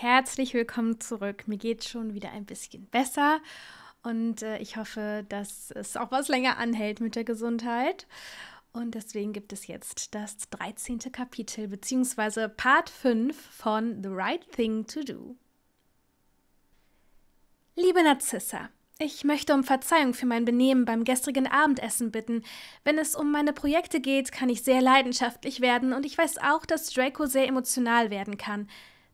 Herzlich willkommen zurück. Mir geht schon wieder ein bisschen besser und äh, ich hoffe, dass es auch was länger anhält mit der Gesundheit. Und deswegen gibt es jetzt das 13. Kapitel bzw. Part 5 von The Right Thing to Do. Liebe Narzissa, ich möchte um Verzeihung für mein Benehmen beim gestrigen Abendessen bitten. Wenn es um meine Projekte geht, kann ich sehr leidenschaftlich werden und ich weiß auch, dass Draco sehr emotional werden kann.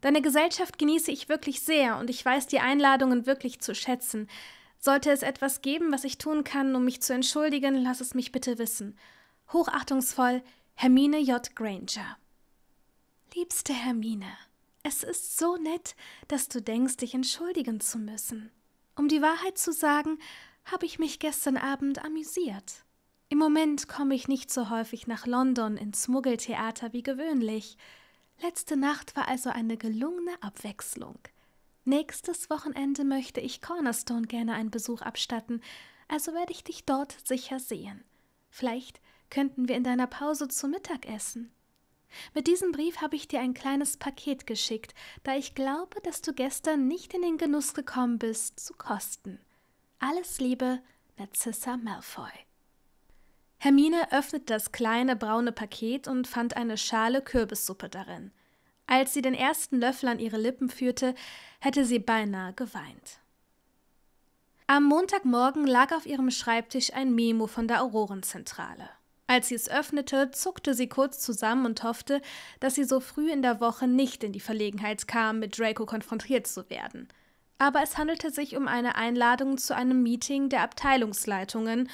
Deine Gesellschaft genieße ich wirklich sehr und ich weiß die Einladungen wirklich zu schätzen. Sollte es etwas geben, was ich tun kann, um mich zu entschuldigen, lass es mich bitte wissen. Hochachtungsvoll, Hermine J. Granger. Liebste Hermine, es ist so nett, dass du denkst, dich entschuldigen zu müssen. Um die Wahrheit zu sagen, habe ich mich gestern Abend amüsiert. Im Moment komme ich nicht so häufig nach London ins Muggeltheater wie gewöhnlich. Letzte Nacht war also eine gelungene Abwechslung. Nächstes Wochenende möchte ich Cornerstone gerne einen Besuch abstatten, also werde ich dich dort sicher sehen. Vielleicht könnten wir in deiner Pause zu Mittag essen. Mit diesem Brief habe ich dir ein kleines Paket geschickt, da ich glaube, dass du gestern nicht in den Genuss gekommen bist, zu kosten. Alles Liebe, Narcissa Malfoy. Hermine öffnete das kleine braune Paket und fand eine schale Kürbissuppe darin. Als sie den ersten Löffel an ihre Lippen führte, hätte sie beinahe geweint. Am Montagmorgen lag auf ihrem Schreibtisch ein Memo von der Aurorenzentrale. Als sie es öffnete, zuckte sie kurz zusammen und hoffte, dass sie so früh in der Woche nicht in die Verlegenheit kam, mit Draco konfrontiert zu werden. Aber es handelte sich um eine Einladung zu einem Meeting der Abteilungsleitungen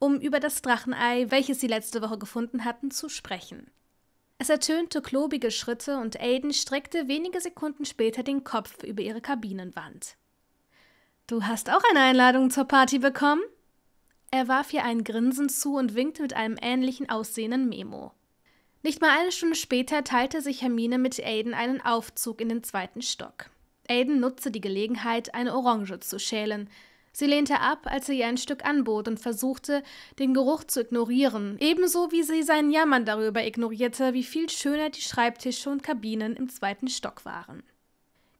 um über das Drachenei, welches sie letzte Woche gefunden hatten, zu sprechen. Es ertönte klobige Schritte und Aiden streckte wenige Sekunden später den Kopf über ihre Kabinenwand. Du hast auch eine Einladung zur Party bekommen? Er warf ihr ein Grinsen zu und winkte mit einem ähnlichen aussehenden Memo. Nicht mal eine Stunde später teilte sich Hermine mit Aiden einen Aufzug in den zweiten Stock. Aiden nutzte die Gelegenheit, eine Orange zu schälen, Sie lehnte ab, als er ihr ein Stück anbot und versuchte, den Geruch zu ignorieren, ebenso wie sie seinen Jammern darüber ignorierte, wie viel schöner die Schreibtische und Kabinen im zweiten Stock waren.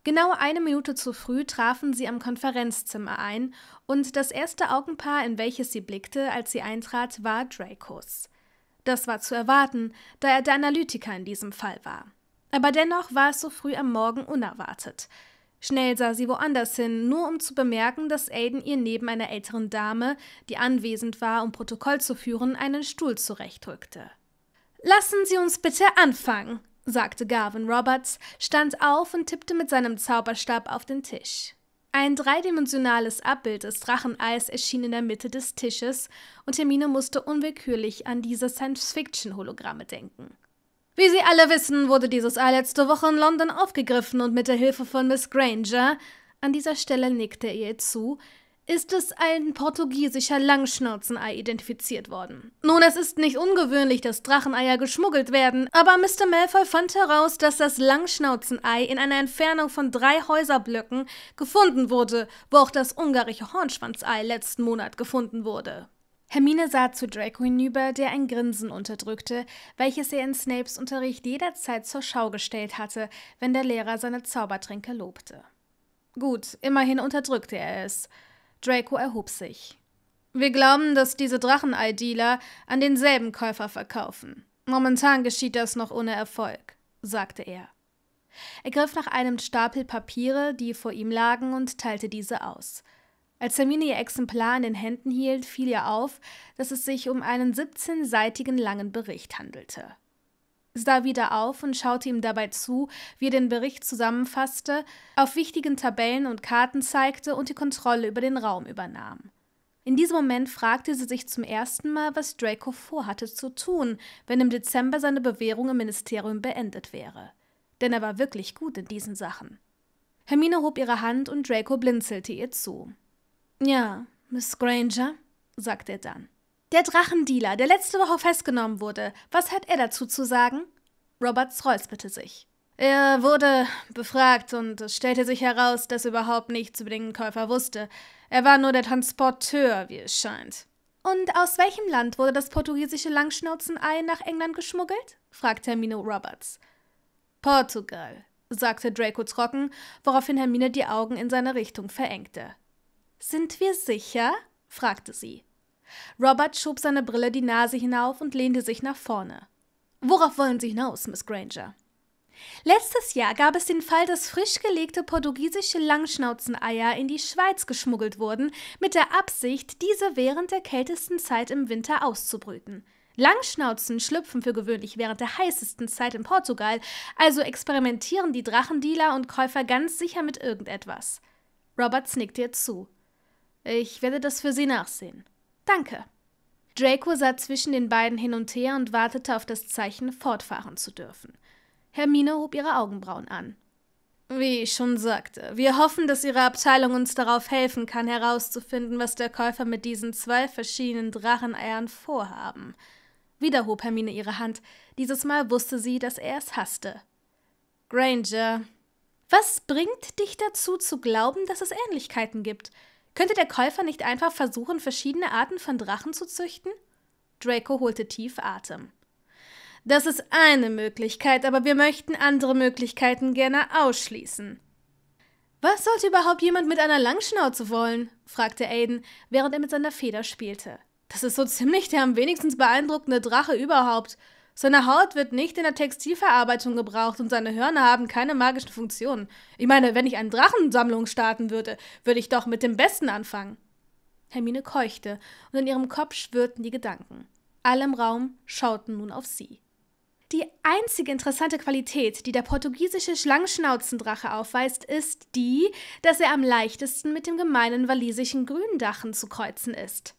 Genau eine Minute zu früh trafen sie am Konferenzzimmer ein, und das erste Augenpaar, in welches sie blickte, als sie eintrat, war Dracos. Das war zu erwarten, da er der Analytiker in diesem Fall war. Aber dennoch war es so früh am Morgen unerwartet. Schnell sah sie woanders hin, nur um zu bemerken, dass Aiden ihr neben einer älteren Dame, die anwesend war, um Protokoll zu führen, einen Stuhl zurechtrückte. Lassen Sie uns bitte anfangen, sagte Garvin Roberts, stand auf und tippte mit seinem Zauberstab auf den Tisch. Ein dreidimensionales Abbild des Dracheneis erschien in der Mitte des Tisches und Hermine musste unwillkürlich an diese Science-Fiction-Hologramme denken. Wie Sie alle wissen, wurde dieses Ei letzte Woche in London aufgegriffen und mit der Hilfe von Miss Granger, an dieser Stelle nickte er ihr zu, ist es ein portugiesischer Langschnauzenei identifiziert worden. Nun, es ist nicht ungewöhnlich, dass Dracheneier geschmuggelt werden, aber Mr. Malfoy fand heraus, dass das Langschnauzenei in einer Entfernung von drei Häuserblöcken gefunden wurde, wo auch das ungarische Hornschwanzei letzten Monat gefunden wurde. Hermine sah zu Draco hinüber, der ein Grinsen unterdrückte, welches er in Snapes Unterricht jederzeit zur Schau gestellt hatte, wenn der Lehrer seine Zaubertränke lobte. Gut, immerhin unterdrückte er es. Draco erhob sich. Wir glauben, dass diese drachen dealer an denselben Käufer verkaufen. Momentan geschieht das noch ohne Erfolg, sagte er. Er griff nach einem Stapel Papiere, die vor ihm lagen, und teilte diese aus – als Hermine ihr Exemplar in den Händen hielt, fiel ihr auf, dass es sich um einen 17-seitigen langen Bericht handelte. Sie sah wieder auf und schaute ihm dabei zu, wie er den Bericht zusammenfasste, auf wichtigen Tabellen und Karten zeigte und die Kontrolle über den Raum übernahm. In diesem Moment fragte sie sich zum ersten Mal, was Draco vorhatte zu tun, wenn im Dezember seine Bewährung im Ministerium beendet wäre. Denn er war wirklich gut in diesen Sachen. Hermine hob ihre Hand und Draco blinzelte ihr zu. Ja, Miss Granger, sagt er dann. Der Drachendealer, der letzte Woche festgenommen wurde, was hat er dazu zu sagen? Roberts räusperte sich. Er wurde befragt und es stellte sich heraus, dass er überhaupt nichts über den Käufer wusste. Er war nur der Transporteur, wie es scheint. Und aus welchem Land wurde das portugiesische Langschnauzenei nach England geschmuggelt? fragte Hermine Roberts. Portugal, sagte Draco trocken, woraufhin Hermine die Augen in seine Richtung verengte. Sind wir sicher? fragte sie. Robert schob seine Brille die Nase hinauf und lehnte sich nach vorne. Worauf wollen Sie hinaus, Miss Granger? Letztes Jahr gab es den Fall, dass frisch gelegte portugiesische Langschnauzeneier in die Schweiz geschmuggelt wurden, mit der Absicht, diese während der kältesten Zeit im Winter auszubrüten. Langschnauzen schlüpfen für gewöhnlich während der heißesten Zeit in Portugal, also experimentieren die Drachendealer und Käufer ganz sicher mit irgendetwas. Robert nickte ihr zu. Ich werde das für Sie nachsehen. Danke. Draco sah zwischen den beiden hin und her und wartete auf das Zeichen, fortfahren zu dürfen. Hermine hob ihre Augenbrauen an. Wie ich schon sagte, wir hoffen, dass Ihre Abteilung uns darauf helfen kann, herauszufinden, was der Käufer mit diesen zwei verschiedenen Dracheneiern vorhaben. Wieder hob Hermine ihre Hand. Dieses Mal wusste sie, dass er es hasste. Granger. Was bringt dich dazu, zu glauben, dass es Ähnlichkeiten gibt? Könnte der Käufer nicht einfach versuchen, verschiedene Arten von Drachen zu züchten? Draco holte tief Atem. Das ist eine Möglichkeit, aber wir möchten andere Möglichkeiten gerne ausschließen. Was sollte überhaupt jemand mit einer Langschnauze wollen? fragte Aiden, während er mit seiner Feder spielte. Das ist so ziemlich der am wenigsten beeindruckende Drache überhaupt. Seine Haut wird nicht in der Textilverarbeitung gebraucht und seine Hörner haben keine magischen Funktionen. Ich meine, wenn ich eine Drachensammlung starten würde, würde ich doch mit dem Besten anfangen. Hermine keuchte, und in ihrem Kopf schwirrten die Gedanken. Alle im Raum schauten nun auf sie. Die einzige interessante Qualität, die der portugiesische Schlangenschnauzendrache aufweist, ist die, dass er am leichtesten mit dem gemeinen walisischen Gründachen zu kreuzen ist,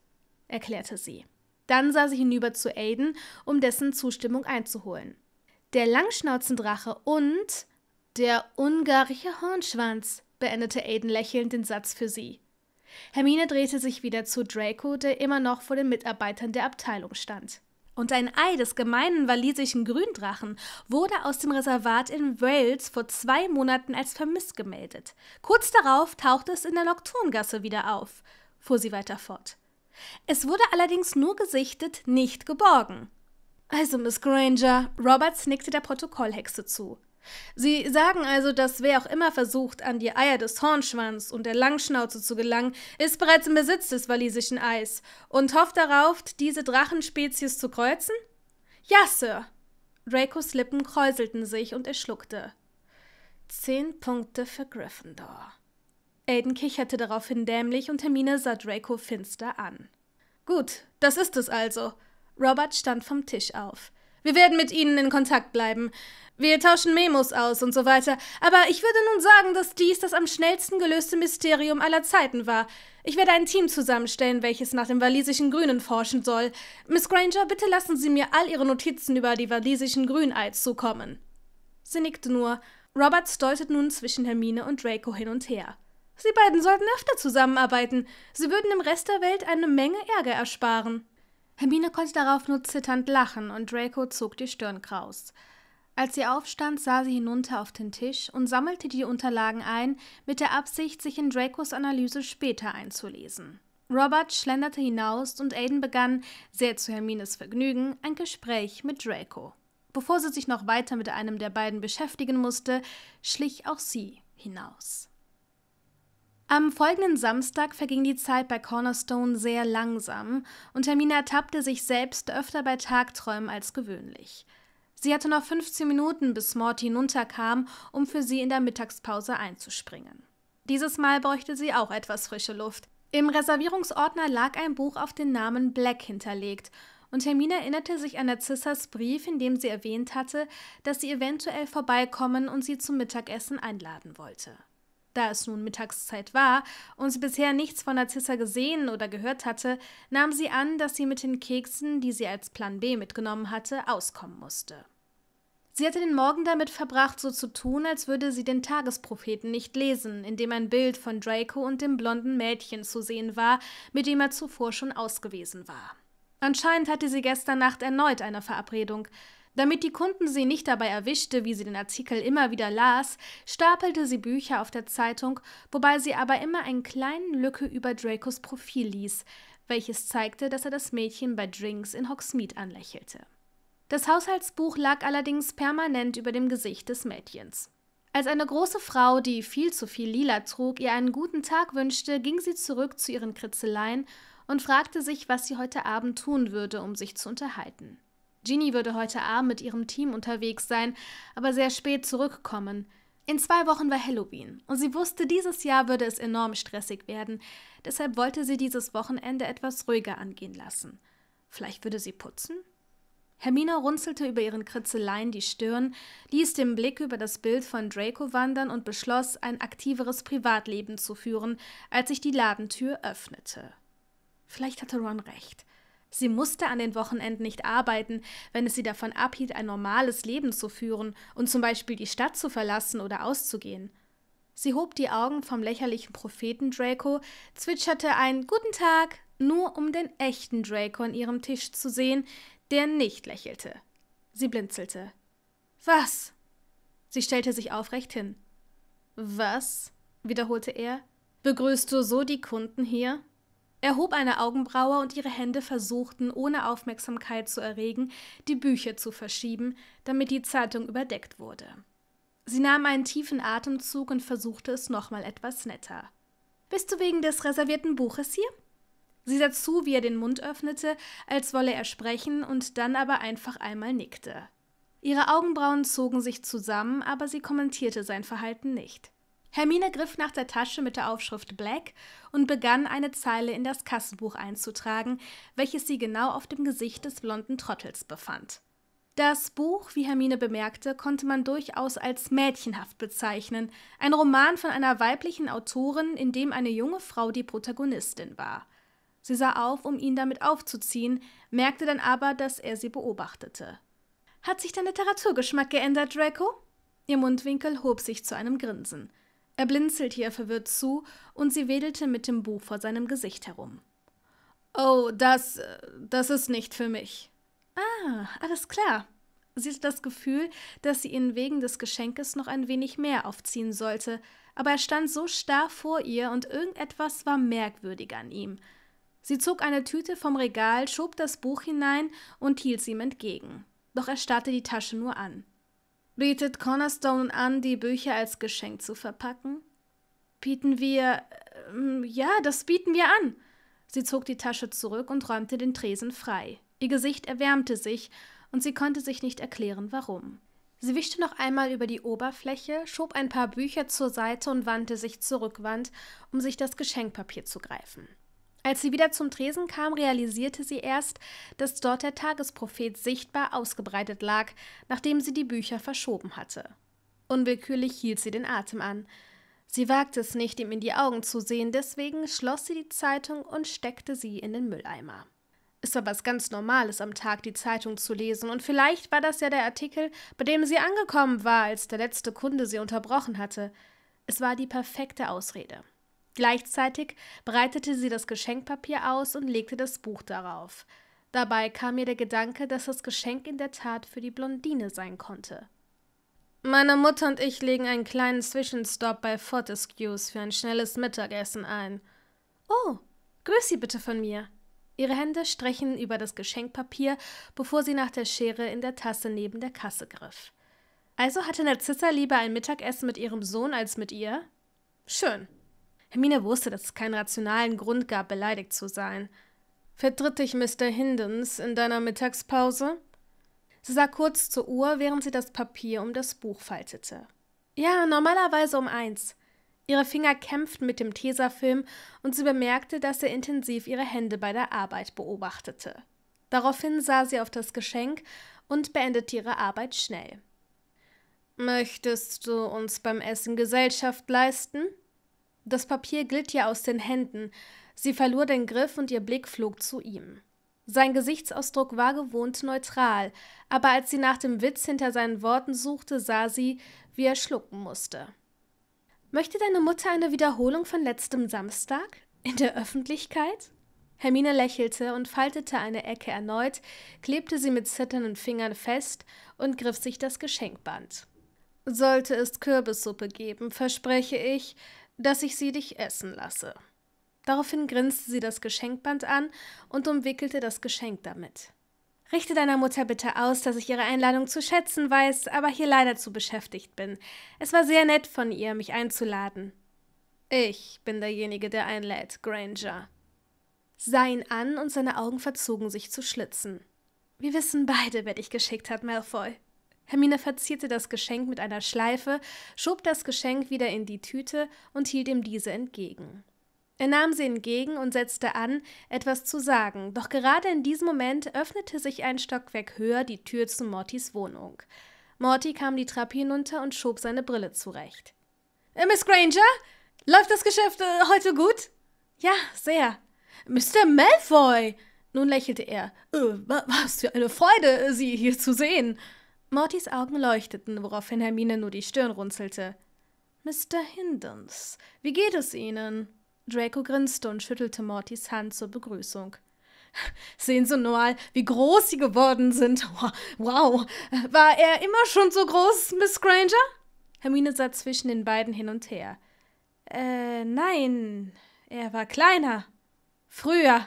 erklärte sie. Dann sah sie hinüber zu Aiden, um dessen Zustimmung einzuholen. Der Langschnauzendrache und der ungarische Hornschwanz, beendete Aiden lächelnd den Satz für sie. Hermine drehte sich wieder zu Draco, der immer noch vor den Mitarbeitern der Abteilung stand. Und ein Ei des gemeinen walisischen Gründrachen wurde aus dem Reservat in Wales vor zwei Monaten als vermisst gemeldet. Kurz darauf tauchte es in der Nocturngasse wieder auf, fuhr sie weiter fort. Es wurde allerdings nur gesichtet, nicht geborgen. Also, Miss Granger, Roberts nickte der Protokollhexe zu. Sie sagen also, dass wer auch immer versucht, an die Eier des Hornschwanz und der Langschnauze zu gelangen, ist bereits im Besitz des walisischen Eis und hofft darauf, diese Drachenspezies zu kreuzen? Ja, Sir. Dracos Lippen kräuselten sich und er schluckte. Zehn Punkte für Gryffindor. Aiden kicherte daraufhin dämlich und Hermine sah Draco finster an. Gut, das ist es also. Robert stand vom Tisch auf. Wir werden mit Ihnen in Kontakt bleiben. Wir tauschen Memos aus und so weiter. Aber ich würde nun sagen, dass dies das am schnellsten gelöste Mysterium aller Zeiten war. Ich werde ein Team zusammenstellen, welches nach dem walisischen Grünen forschen soll. Miss Granger, bitte lassen Sie mir all Ihre Notizen über die walisischen Grüneids zukommen. Sie nickte nur. Robert deutet nun zwischen Hermine und Draco hin und her. Sie beiden sollten öfter zusammenarbeiten. Sie würden dem Rest der Welt eine Menge Ärger ersparen. Hermine konnte darauf nur zitternd lachen und Draco zog die Stirn kraus. Als sie aufstand, sah sie hinunter auf den Tisch und sammelte die Unterlagen ein, mit der Absicht, sich in Dracos Analyse später einzulesen. Robert schlenderte hinaus und Aiden begann, sehr zu Hermines Vergnügen, ein Gespräch mit Draco. Bevor sie sich noch weiter mit einem der beiden beschäftigen musste, schlich auch sie hinaus. Am folgenden Samstag verging die Zeit bei Cornerstone sehr langsam und Hermine ertappte sich selbst öfter bei Tagträumen als gewöhnlich. Sie hatte noch 15 Minuten, bis Morty hinunterkam, um für sie in der Mittagspause einzuspringen. Dieses Mal bräuchte sie auch etwas frische Luft. Im Reservierungsordner lag ein Buch auf den Namen Black hinterlegt und Hermine erinnerte sich an Narcissas Brief, in dem sie erwähnt hatte, dass sie eventuell vorbeikommen und sie zum Mittagessen einladen wollte. Da es nun Mittagszeit war und sie bisher nichts von Narzissa gesehen oder gehört hatte, nahm sie an, dass sie mit den Keksen, die sie als Plan B mitgenommen hatte, auskommen musste. Sie hatte den Morgen damit verbracht, so zu tun, als würde sie den Tagespropheten nicht lesen, in dem ein Bild von Draco und dem blonden Mädchen zu sehen war, mit dem er zuvor schon ausgewesen war. Anscheinend hatte sie gestern Nacht erneut eine Verabredung, damit die Kunden sie nicht dabei erwischte, wie sie den Artikel immer wieder las, stapelte sie Bücher auf der Zeitung, wobei sie aber immer einen kleinen Lücke über Dracos Profil ließ, welches zeigte, dass er das Mädchen bei Drinks in Hogsmeade anlächelte. Das Haushaltsbuch lag allerdings permanent über dem Gesicht des Mädchens. Als eine große Frau, die viel zu viel lila trug, ihr einen guten Tag wünschte, ging sie zurück zu ihren Kritzeleien und fragte sich, was sie heute Abend tun würde, um sich zu unterhalten. Ginny würde heute Abend mit ihrem Team unterwegs sein, aber sehr spät zurückkommen. In zwei Wochen war Halloween und sie wusste, dieses Jahr würde es enorm stressig werden. Deshalb wollte sie dieses Wochenende etwas ruhiger angehen lassen. Vielleicht würde sie putzen? Hermine runzelte über ihren Kritzeleien die Stirn, ließ den Blick über das Bild von Draco wandern und beschloss, ein aktiveres Privatleben zu führen, als sich die Ladentür öffnete. Vielleicht hatte Ron recht. Sie musste an den Wochenenden nicht arbeiten, wenn es sie davon abhielt, ein normales Leben zu führen und zum Beispiel die Stadt zu verlassen oder auszugehen. Sie hob die Augen vom lächerlichen Propheten Draco, zwitscherte ein Guten Tag, nur um den echten Draco an ihrem Tisch zu sehen, der nicht lächelte. Sie blinzelte. Was? Sie stellte sich aufrecht hin. Was? wiederholte er. Begrüßt du so die Kunden hier? Er hob eine Augenbraue und ihre Hände versuchten, ohne Aufmerksamkeit zu erregen, die Bücher zu verschieben, damit die Zeitung überdeckt wurde. Sie nahm einen tiefen Atemzug und versuchte es nochmal etwas netter. Bist du wegen des reservierten Buches hier? Sie sah zu, wie er den Mund öffnete, als wolle er sprechen und dann aber einfach einmal nickte. Ihre Augenbrauen zogen sich zusammen, aber sie kommentierte sein Verhalten nicht. Hermine griff nach der Tasche mit der Aufschrift Black und begann eine Zeile in das Kassenbuch einzutragen, welches sie genau auf dem Gesicht des blonden Trottels befand. Das Buch, wie Hermine bemerkte, konnte man durchaus als mädchenhaft bezeichnen, ein Roman von einer weiblichen Autorin, in dem eine junge Frau die Protagonistin war. Sie sah auf, um ihn damit aufzuziehen, merkte dann aber, dass er sie beobachtete. Hat sich dein Literaturgeschmack geändert, Draco? Ihr Mundwinkel hob sich zu einem Grinsen. Er blinzelte ihr verwirrt zu, und sie wedelte mit dem Buch vor seinem Gesicht herum. Oh, das, äh, das ist nicht für mich. Ah, alles klar. Sie hatte das Gefühl, dass sie ihn wegen des Geschenkes noch ein wenig mehr aufziehen sollte, aber er stand so starr vor ihr und irgendetwas war merkwürdig an ihm. Sie zog eine Tüte vom Regal, schob das Buch hinein und hielt sie ihm entgegen. Doch er starrte die Tasche nur an. Bietet Cornerstone an, die Bücher als Geschenk zu verpacken? Bieten wir. Ähm, ja, das bieten wir an. Sie zog die Tasche zurück und räumte den Tresen frei. Ihr Gesicht erwärmte sich, und sie konnte sich nicht erklären, warum. Sie wischte noch einmal über die Oberfläche, schob ein paar Bücher zur Seite und wandte sich zurückwand, um sich das Geschenkpapier zu greifen. Als sie wieder zum Tresen kam, realisierte sie erst, dass dort der Tagesprophet sichtbar ausgebreitet lag, nachdem sie die Bücher verschoben hatte. Unwillkürlich hielt sie den Atem an. Sie wagte es nicht, ihm in die Augen zu sehen, deswegen schloss sie die Zeitung und steckte sie in den Mülleimer. Es war was ganz Normales, am Tag die Zeitung zu lesen, und vielleicht war das ja der Artikel, bei dem sie angekommen war, als der letzte Kunde sie unterbrochen hatte. Es war die perfekte Ausrede. Gleichzeitig breitete sie das Geschenkpapier aus und legte das Buch darauf. Dabei kam mir der Gedanke, dass das Geschenk in der Tat für die Blondine sein konnte. Meine Mutter und ich legen einen kleinen Zwischenstopp bei Fortescues für ein schnelles Mittagessen ein. Oh, grüß Sie bitte von mir. Ihre Hände strichen über das Geschenkpapier, bevor sie nach der Schere in der Tasse neben der Kasse griff. Also hatte Narzissa lieber ein Mittagessen mit ihrem Sohn als mit ihr? Schön. Hermine wusste, dass es keinen rationalen Grund gab, beleidigt zu sein. Vertritt dich Mr. Hindens in deiner Mittagspause? Sie sah kurz zur Uhr, während sie das Papier um das Buch faltete. Ja, normalerweise um eins. Ihre Finger kämpften mit dem Tesafilm und sie bemerkte, dass er intensiv ihre Hände bei der Arbeit beobachtete. Daraufhin sah sie auf das Geschenk und beendete ihre Arbeit schnell. Möchtest du uns beim Essen Gesellschaft leisten? Das Papier glitt ihr aus den Händen, sie verlor den Griff und ihr Blick flog zu ihm. Sein Gesichtsausdruck war gewohnt neutral, aber als sie nach dem Witz hinter seinen Worten suchte, sah sie, wie er schlucken musste. Möchte deine Mutter eine Wiederholung von letztem Samstag? In der Öffentlichkeit? Hermine lächelte und faltete eine Ecke erneut, klebte sie mit zitternden Fingern fest und griff sich das Geschenkband. Sollte es Kürbissuppe geben, verspreche ich, dass ich sie dich essen lasse. Daraufhin grinste sie das Geschenkband an und umwickelte das Geschenk damit. Richte deiner Mutter bitte aus, dass ich ihre Einladung zu schätzen weiß, aber hier leider zu beschäftigt bin. Es war sehr nett von ihr, mich einzuladen. Ich bin derjenige, der einlädt, Granger. Sah ihn an und seine Augen verzogen sich zu Schlitzen. Wir wissen beide, wer dich geschickt hat, Malfoy. Hermine verzierte das Geschenk mit einer Schleife, schob das Geschenk wieder in die Tüte und hielt ihm diese entgegen. Er nahm sie entgegen und setzte an, etwas zu sagen, doch gerade in diesem Moment öffnete sich ein Stockwerk höher die Tür zu Mortys Wohnung. Morty kam die Treppe hinunter und schob seine Brille zurecht. Äh, Miss Granger? Läuft das Geschäft äh, heute gut? Ja, sehr. Mr. Malfoy! Nun lächelte er. Äh, was für eine Freude, äh, Sie hier zu sehen. Mortys Augen leuchteten, woraufhin Hermine nur die Stirn runzelte. Mr. Hindens, wie geht es Ihnen? Draco grinste und schüttelte Mortys Hand zur Begrüßung. Sehen Sie nur mal, wie groß Sie geworden sind. Wow, war er immer schon so groß, Miss Granger? Hermine sah zwischen den beiden hin und her. Äh, nein, er war kleiner. Früher.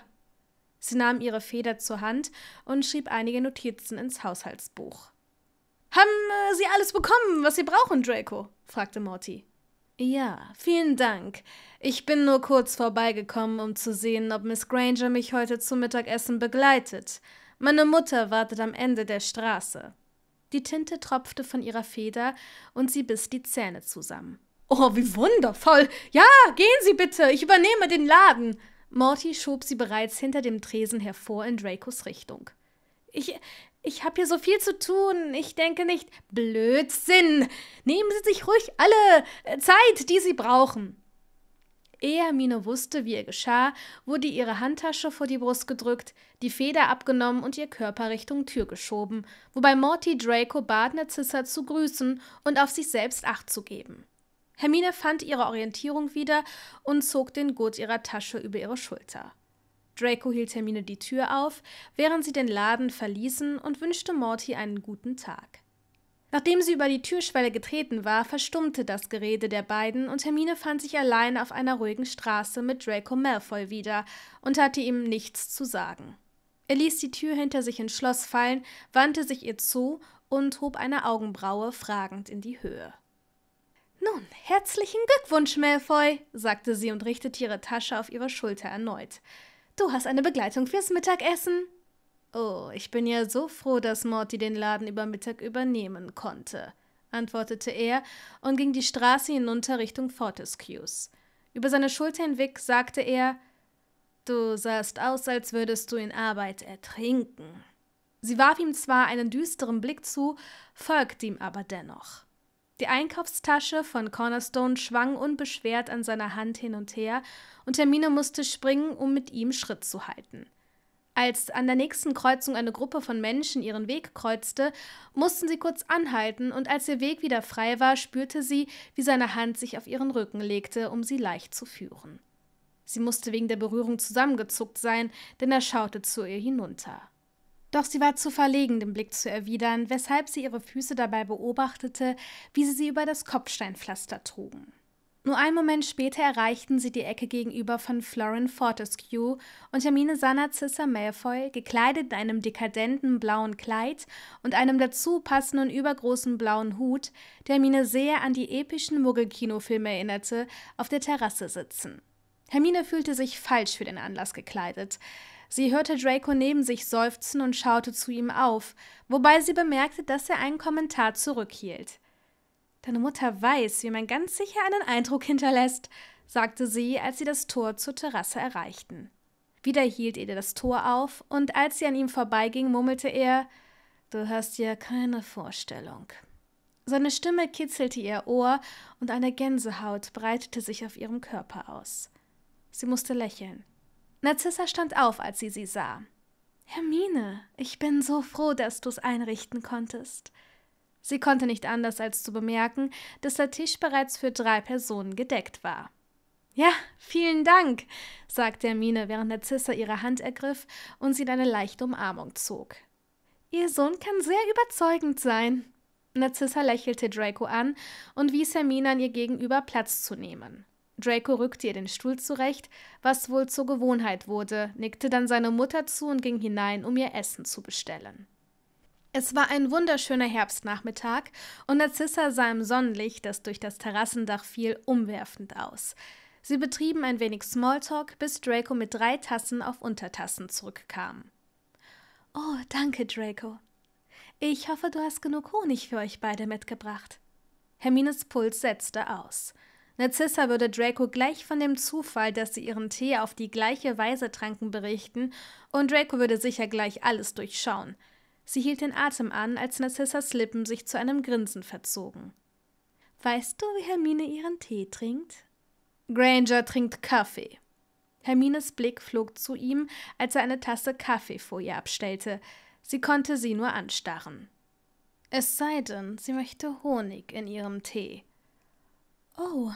Sie nahm ihre Feder zur Hand und schrieb einige Notizen ins Haushaltsbuch. Haben äh, Sie alles bekommen, was Sie brauchen, Draco? fragte Morty. Ja, vielen Dank. Ich bin nur kurz vorbeigekommen, um zu sehen, ob Miss Granger mich heute zum Mittagessen begleitet. Meine Mutter wartet am Ende der Straße. Die Tinte tropfte von ihrer Feder und sie biss die Zähne zusammen. Oh, wie wundervoll! Ja, gehen Sie bitte, ich übernehme den Laden! Morty schob sie bereits hinter dem Tresen hervor in Dracos Richtung. Ich, ich habe hier so viel zu tun. Ich denke nicht. Blödsinn. Nehmen Sie sich ruhig alle äh, Zeit, die Sie brauchen. Ehe Hermine wusste, wie ihr geschah, wurde ihre Handtasche vor die Brust gedrückt, die Feder abgenommen und ihr Körper Richtung Tür geschoben, wobei Morty Draco bat, Narcissa zu grüßen und auf sich selbst Acht zu geben. Hermine fand ihre Orientierung wieder und zog den Gurt ihrer Tasche über ihre Schulter. Draco hielt Hermine die Tür auf, während sie den Laden verließen und wünschte Morty einen guten Tag. Nachdem sie über die Türschwelle getreten war, verstummte das Gerede der beiden und Hermine fand sich allein auf einer ruhigen Straße mit Draco Malfoy wieder und hatte ihm nichts zu sagen. Er ließ die Tür hinter sich ins Schloss fallen, wandte sich ihr zu und hob eine Augenbraue fragend in die Höhe. Nun, herzlichen Glückwunsch, Malfoy, sagte sie und richtete ihre Tasche auf ihre Schulter erneut. Du hast eine Begleitung fürs Mittagessen. Oh, ich bin ja so froh, dass Morty den Laden über Mittag übernehmen konnte, antwortete er und ging die Straße hinunter Richtung Fortescues. Über seine Schulter hinweg sagte er Du sahst aus, als würdest du in Arbeit ertrinken. Sie warf ihm zwar einen düsteren Blick zu, folgte ihm aber dennoch. Die Einkaufstasche von Cornerstone schwang unbeschwert an seiner Hand hin und her und Hermine musste springen, um mit ihm Schritt zu halten. Als an der nächsten Kreuzung eine Gruppe von Menschen ihren Weg kreuzte, mussten sie kurz anhalten und als ihr Weg wieder frei war, spürte sie, wie seine Hand sich auf ihren Rücken legte, um sie leicht zu führen. Sie musste wegen der Berührung zusammengezuckt sein, denn er schaute zu ihr hinunter. Doch sie war zu verlegen, den Blick zu erwidern, weshalb sie ihre Füße dabei beobachtete, wie sie sie über das Kopfsteinpflaster trugen. Nur einen Moment später erreichten sie die Ecke gegenüber von Florin Fortescue und Hermine sah Narcissa Malfoy, gekleidet in einem dekadenten blauen Kleid und einem dazu passenden übergroßen blauen Hut, der Hermine sehr an die epischen Muggelkinofilme erinnerte, auf der Terrasse sitzen. Hermine fühlte sich falsch für den Anlass gekleidet. Sie hörte Draco neben sich seufzen und schaute zu ihm auf, wobei sie bemerkte, dass er einen Kommentar zurückhielt. Deine Mutter weiß, wie man ganz sicher einen Eindruck hinterlässt, sagte sie, als sie das Tor zur Terrasse erreichten. Wieder hielt er das Tor auf, und als sie an ihm vorbeiging, murmelte er Du hast ja keine Vorstellung. Seine Stimme kitzelte ihr Ohr, und eine Gänsehaut breitete sich auf ihrem Körper aus. Sie musste lächeln. Narzissa stand auf, als sie sie sah. Hermine, ich bin so froh, dass du's einrichten konntest. Sie konnte nicht anders als zu bemerken, dass der Tisch bereits für drei Personen gedeckt war. Ja, vielen Dank, sagte Hermine, während Narzissa ihre Hand ergriff und sie in eine leichte Umarmung zog. Ihr Sohn kann sehr überzeugend sein. Narzissa lächelte Draco an und wies Hermine an ihr gegenüber Platz zu nehmen. Draco rückte ihr den Stuhl zurecht, was wohl zur Gewohnheit wurde, nickte dann seiner Mutter zu und ging hinein, um ihr Essen zu bestellen. Es war ein wunderschöner Herbstnachmittag und Narcissa sah im Sonnenlicht, das durch das Terrassendach fiel, umwerfend aus. Sie betrieben ein wenig Smalltalk, bis Draco mit drei Tassen auf Untertassen zurückkam. Oh, danke, Draco. Ich hoffe, du hast genug Honig für euch beide mitgebracht. Hermines Puls setzte aus. Narcissa würde Draco gleich von dem Zufall, dass sie ihren Tee auf die gleiche Weise tranken, berichten, und Draco würde sicher gleich alles durchschauen. Sie hielt den Atem an, als Narcissas Lippen sich zu einem Grinsen verzogen. Weißt du, wie Hermine ihren Tee trinkt? Granger trinkt Kaffee. Hermines Blick flog zu ihm, als er eine Tasse Kaffee vor ihr abstellte. Sie konnte sie nur anstarren. Es sei denn, sie möchte Honig in ihrem Tee. Oh,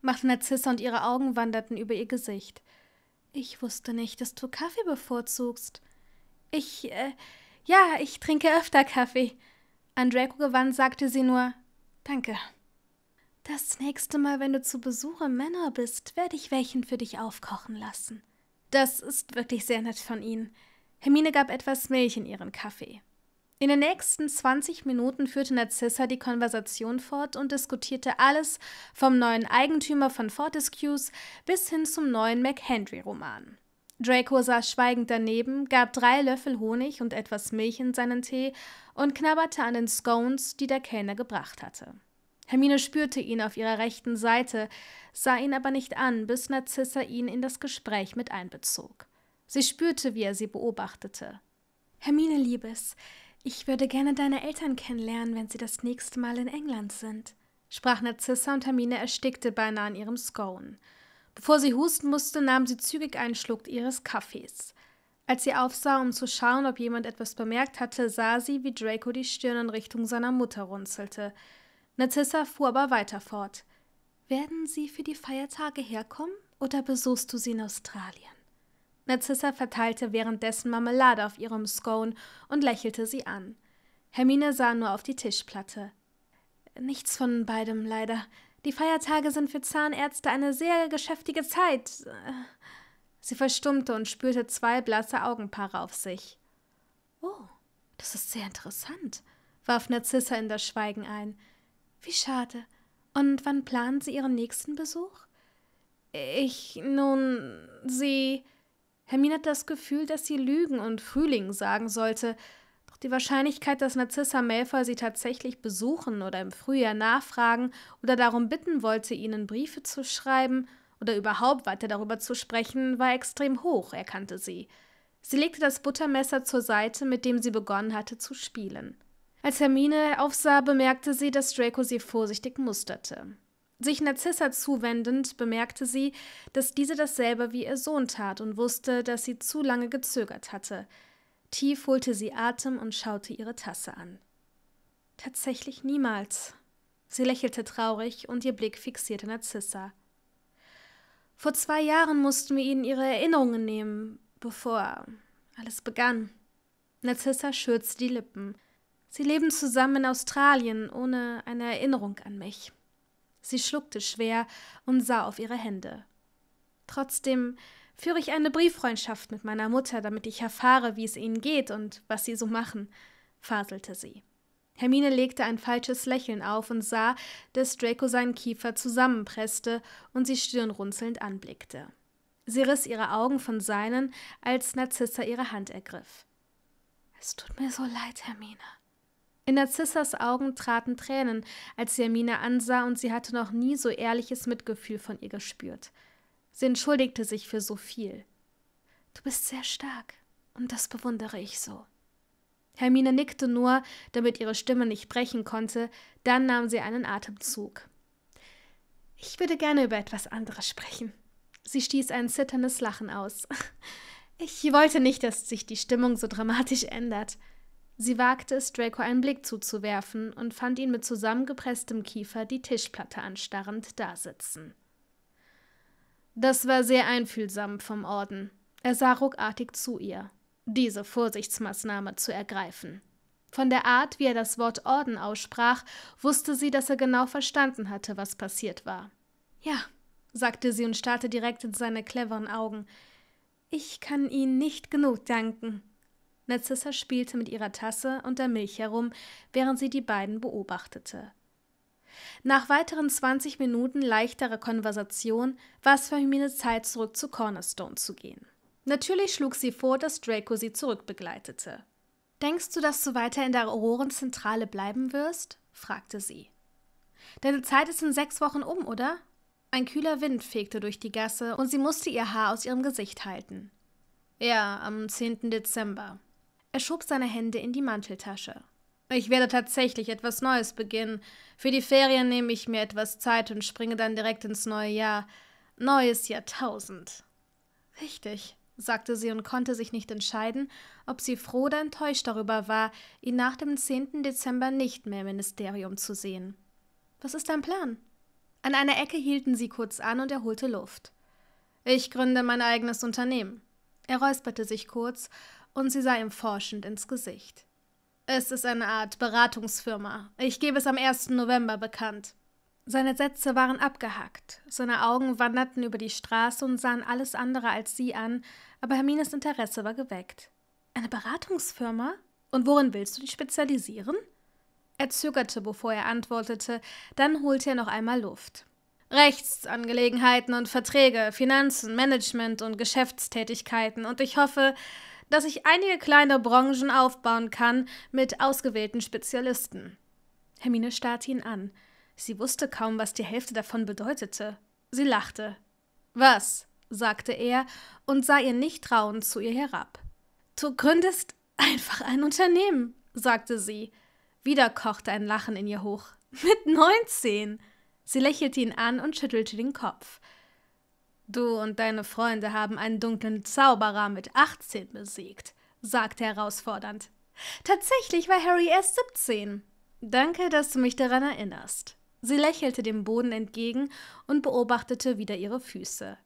machte Narzissa und ihre Augen wanderten über ihr Gesicht. Ich wusste nicht, dass du Kaffee bevorzugst. Ich, äh, ja, ich trinke öfter Kaffee. An Draco gewandt sagte sie nur, danke. Das nächste Mal, wenn du zu Besuch im Männer bist, werde ich welchen für dich aufkochen lassen. Das ist wirklich sehr nett von Ihnen. Hermine gab etwas Milch in ihren Kaffee. In den nächsten 20 Minuten führte Narzissa die Konversation fort und diskutierte alles vom neuen Eigentümer von Fortescues bis hin zum neuen McHenry-Roman. Draco saß schweigend daneben, gab drei Löffel Honig und etwas Milch in seinen Tee und knabberte an den Scones, die der Kellner gebracht hatte. Hermine spürte ihn auf ihrer rechten Seite, sah ihn aber nicht an, bis Narzissa ihn in das Gespräch mit einbezog. Sie spürte, wie er sie beobachtete. Hermine, Liebes, ich würde gerne deine Eltern kennenlernen, wenn sie das nächste Mal in England sind, sprach Narzissa und Hermine erstickte beinahe an ihrem Scone. Bevor sie husten musste, nahm sie zügig einen Schluck ihres Kaffees. Als sie aufsah, um zu schauen, ob jemand etwas bemerkt hatte, sah sie, wie Draco die Stirn in Richtung seiner Mutter runzelte. Narzissa fuhr aber weiter fort. Werden Sie für die Feiertage herkommen oder besuchst du sie in Australien? Narzissa verteilte währenddessen Marmelade auf ihrem Scone und lächelte sie an. Hermine sah nur auf die Tischplatte. Nichts von beidem, leider. Die Feiertage sind für Zahnärzte eine sehr geschäftige Zeit. Sie verstummte und spürte zwei blasse Augenpaare auf sich. Oh, das ist sehr interessant, warf Narzissa in das Schweigen ein. Wie schade. Und wann planen Sie Ihren nächsten Besuch? Ich, nun, Sie. Hermine hat das Gefühl, dass sie Lügen und Frühling sagen sollte, doch die Wahrscheinlichkeit, dass Narzissa Malfoy sie tatsächlich besuchen oder im Frühjahr nachfragen oder darum bitten wollte, ihnen Briefe zu schreiben oder überhaupt weiter darüber zu sprechen, war extrem hoch, erkannte sie. Sie legte das Buttermesser zur Seite, mit dem sie begonnen hatte zu spielen. Als Hermine aufsah, bemerkte sie, dass Draco sie vorsichtig musterte. Sich Narzissa zuwendend bemerkte sie, dass diese dasselbe wie ihr Sohn tat und wusste, dass sie zu lange gezögert hatte. Tief holte sie Atem und schaute ihre Tasse an. Tatsächlich niemals. Sie lächelte traurig und ihr Blick fixierte Narzissa. Vor zwei Jahren mussten wir ihnen ihre Erinnerungen nehmen, bevor alles begann. Narzissa schürzte die Lippen. Sie leben zusammen in Australien ohne eine Erinnerung an mich. Sie schluckte schwer und sah auf ihre Hände. Trotzdem führe ich eine Brieffreundschaft mit meiner Mutter, damit ich erfahre, wie es ihnen geht und was sie so machen, faselte sie. Hermine legte ein falsches Lächeln auf und sah, dass Draco seinen Kiefer zusammenpresste und sie stirnrunzelnd anblickte. Sie riss ihre Augen von seinen, als Narzissa ihre Hand ergriff. Es tut mir so leid, Hermine, in Narzissas Augen traten Tränen, als sie Hermine ansah, und sie hatte noch nie so ehrliches Mitgefühl von ihr gespürt. Sie entschuldigte sich für so viel. Du bist sehr stark, und das bewundere ich so. Hermine nickte nur, damit ihre Stimme nicht brechen konnte, dann nahm sie einen Atemzug. Ich würde gerne über etwas anderes sprechen. Sie stieß ein zitterndes Lachen aus. Ich wollte nicht, dass sich die Stimmung so dramatisch ändert. Sie wagte es, Draco einen Blick zuzuwerfen und fand ihn mit zusammengepresstem Kiefer die Tischplatte anstarrend dasitzen. Das war sehr einfühlsam vom Orden. Er sah ruckartig zu ihr, diese Vorsichtsmaßnahme zu ergreifen. Von der Art, wie er das Wort Orden aussprach, wusste sie, dass er genau verstanden hatte, was passiert war. Ja, sagte sie und starrte direkt in seine cleveren Augen. Ich kann Ihnen nicht genug danken. Narcissa spielte mit ihrer Tasse und der Milch herum, während sie die beiden beobachtete. Nach weiteren 20 Minuten leichterer Konversation war es für Hermine Zeit, zurück zu Cornerstone zu gehen. Natürlich schlug sie vor, dass Draco sie zurückbegleitete. Denkst du, dass du weiter in der Aurorenzentrale bleiben wirst? fragte sie. Deine Zeit ist in sechs Wochen um, oder? Ein kühler Wind fegte durch die Gasse und sie musste ihr Haar aus ihrem Gesicht halten. Ja, am 10. Dezember, er schob seine Hände in die Manteltasche. Ich werde tatsächlich etwas Neues beginnen. Für die Ferien nehme ich mir etwas Zeit und springe dann direkt ins neue Jahr. Neues Jahrtausend. Richtig, sagte sie und konnte sich nicht entscheiden, ob sie froh oder enttäuscht darüber war, ihn nach dem 10. Dezember nicht mehr im Ministerium zu sehen. Was ist dein Plan? An einer Ecke hielten sie kurz an und er holte Luft. Ich gründe mein eigenes Unternehmen. Er räusperte sich kurz und sie sah ihm forschend ins Gesicht. Es ist eine Art Beratungsfirma. Ich gebe es am 1. November bekannt. Seine Sätze waren abgehackt, seine Augen wanderten über die Straße und sahen alles andere als sie an, aber Hermines Interesse war geweckt. Eine Beratungsfirma? Und worin willst du dich spezialisieren? Er zögerte, bevor er antwortete, dann holte er noch einmal Luft. Rechtsangelegenheiten und Verträge, Finanzen, Management und Geschäftstätigkeiten, und ich hoffe, dass ich einige kleine Branchen aufbauen kann mit ausgewählten Spezialisten. Hermine starrte ihn an. Sie wusste kaum, was die Hälfte davon bedeutete. Sie lachte. Was? sagte er und sah ihr nicht trauend zu ihr herab. Du gründest einfach ein Unternehmen, sagte sie. Wieder kochte ein Lachen in ihr hoch. Mit neunzehn. Sie lächelte ihn an und schüttelte den Kopf. Du und deine Freunde haben einen dunklen Zauberer mit 18 besiegt, sagte herausfordernd. Tatsächlich war Harry erst 17. Danke, dass du mich daran erinnerst. Sie lächelte dem Boden entgegen und beobachtete wieder ihre Füße.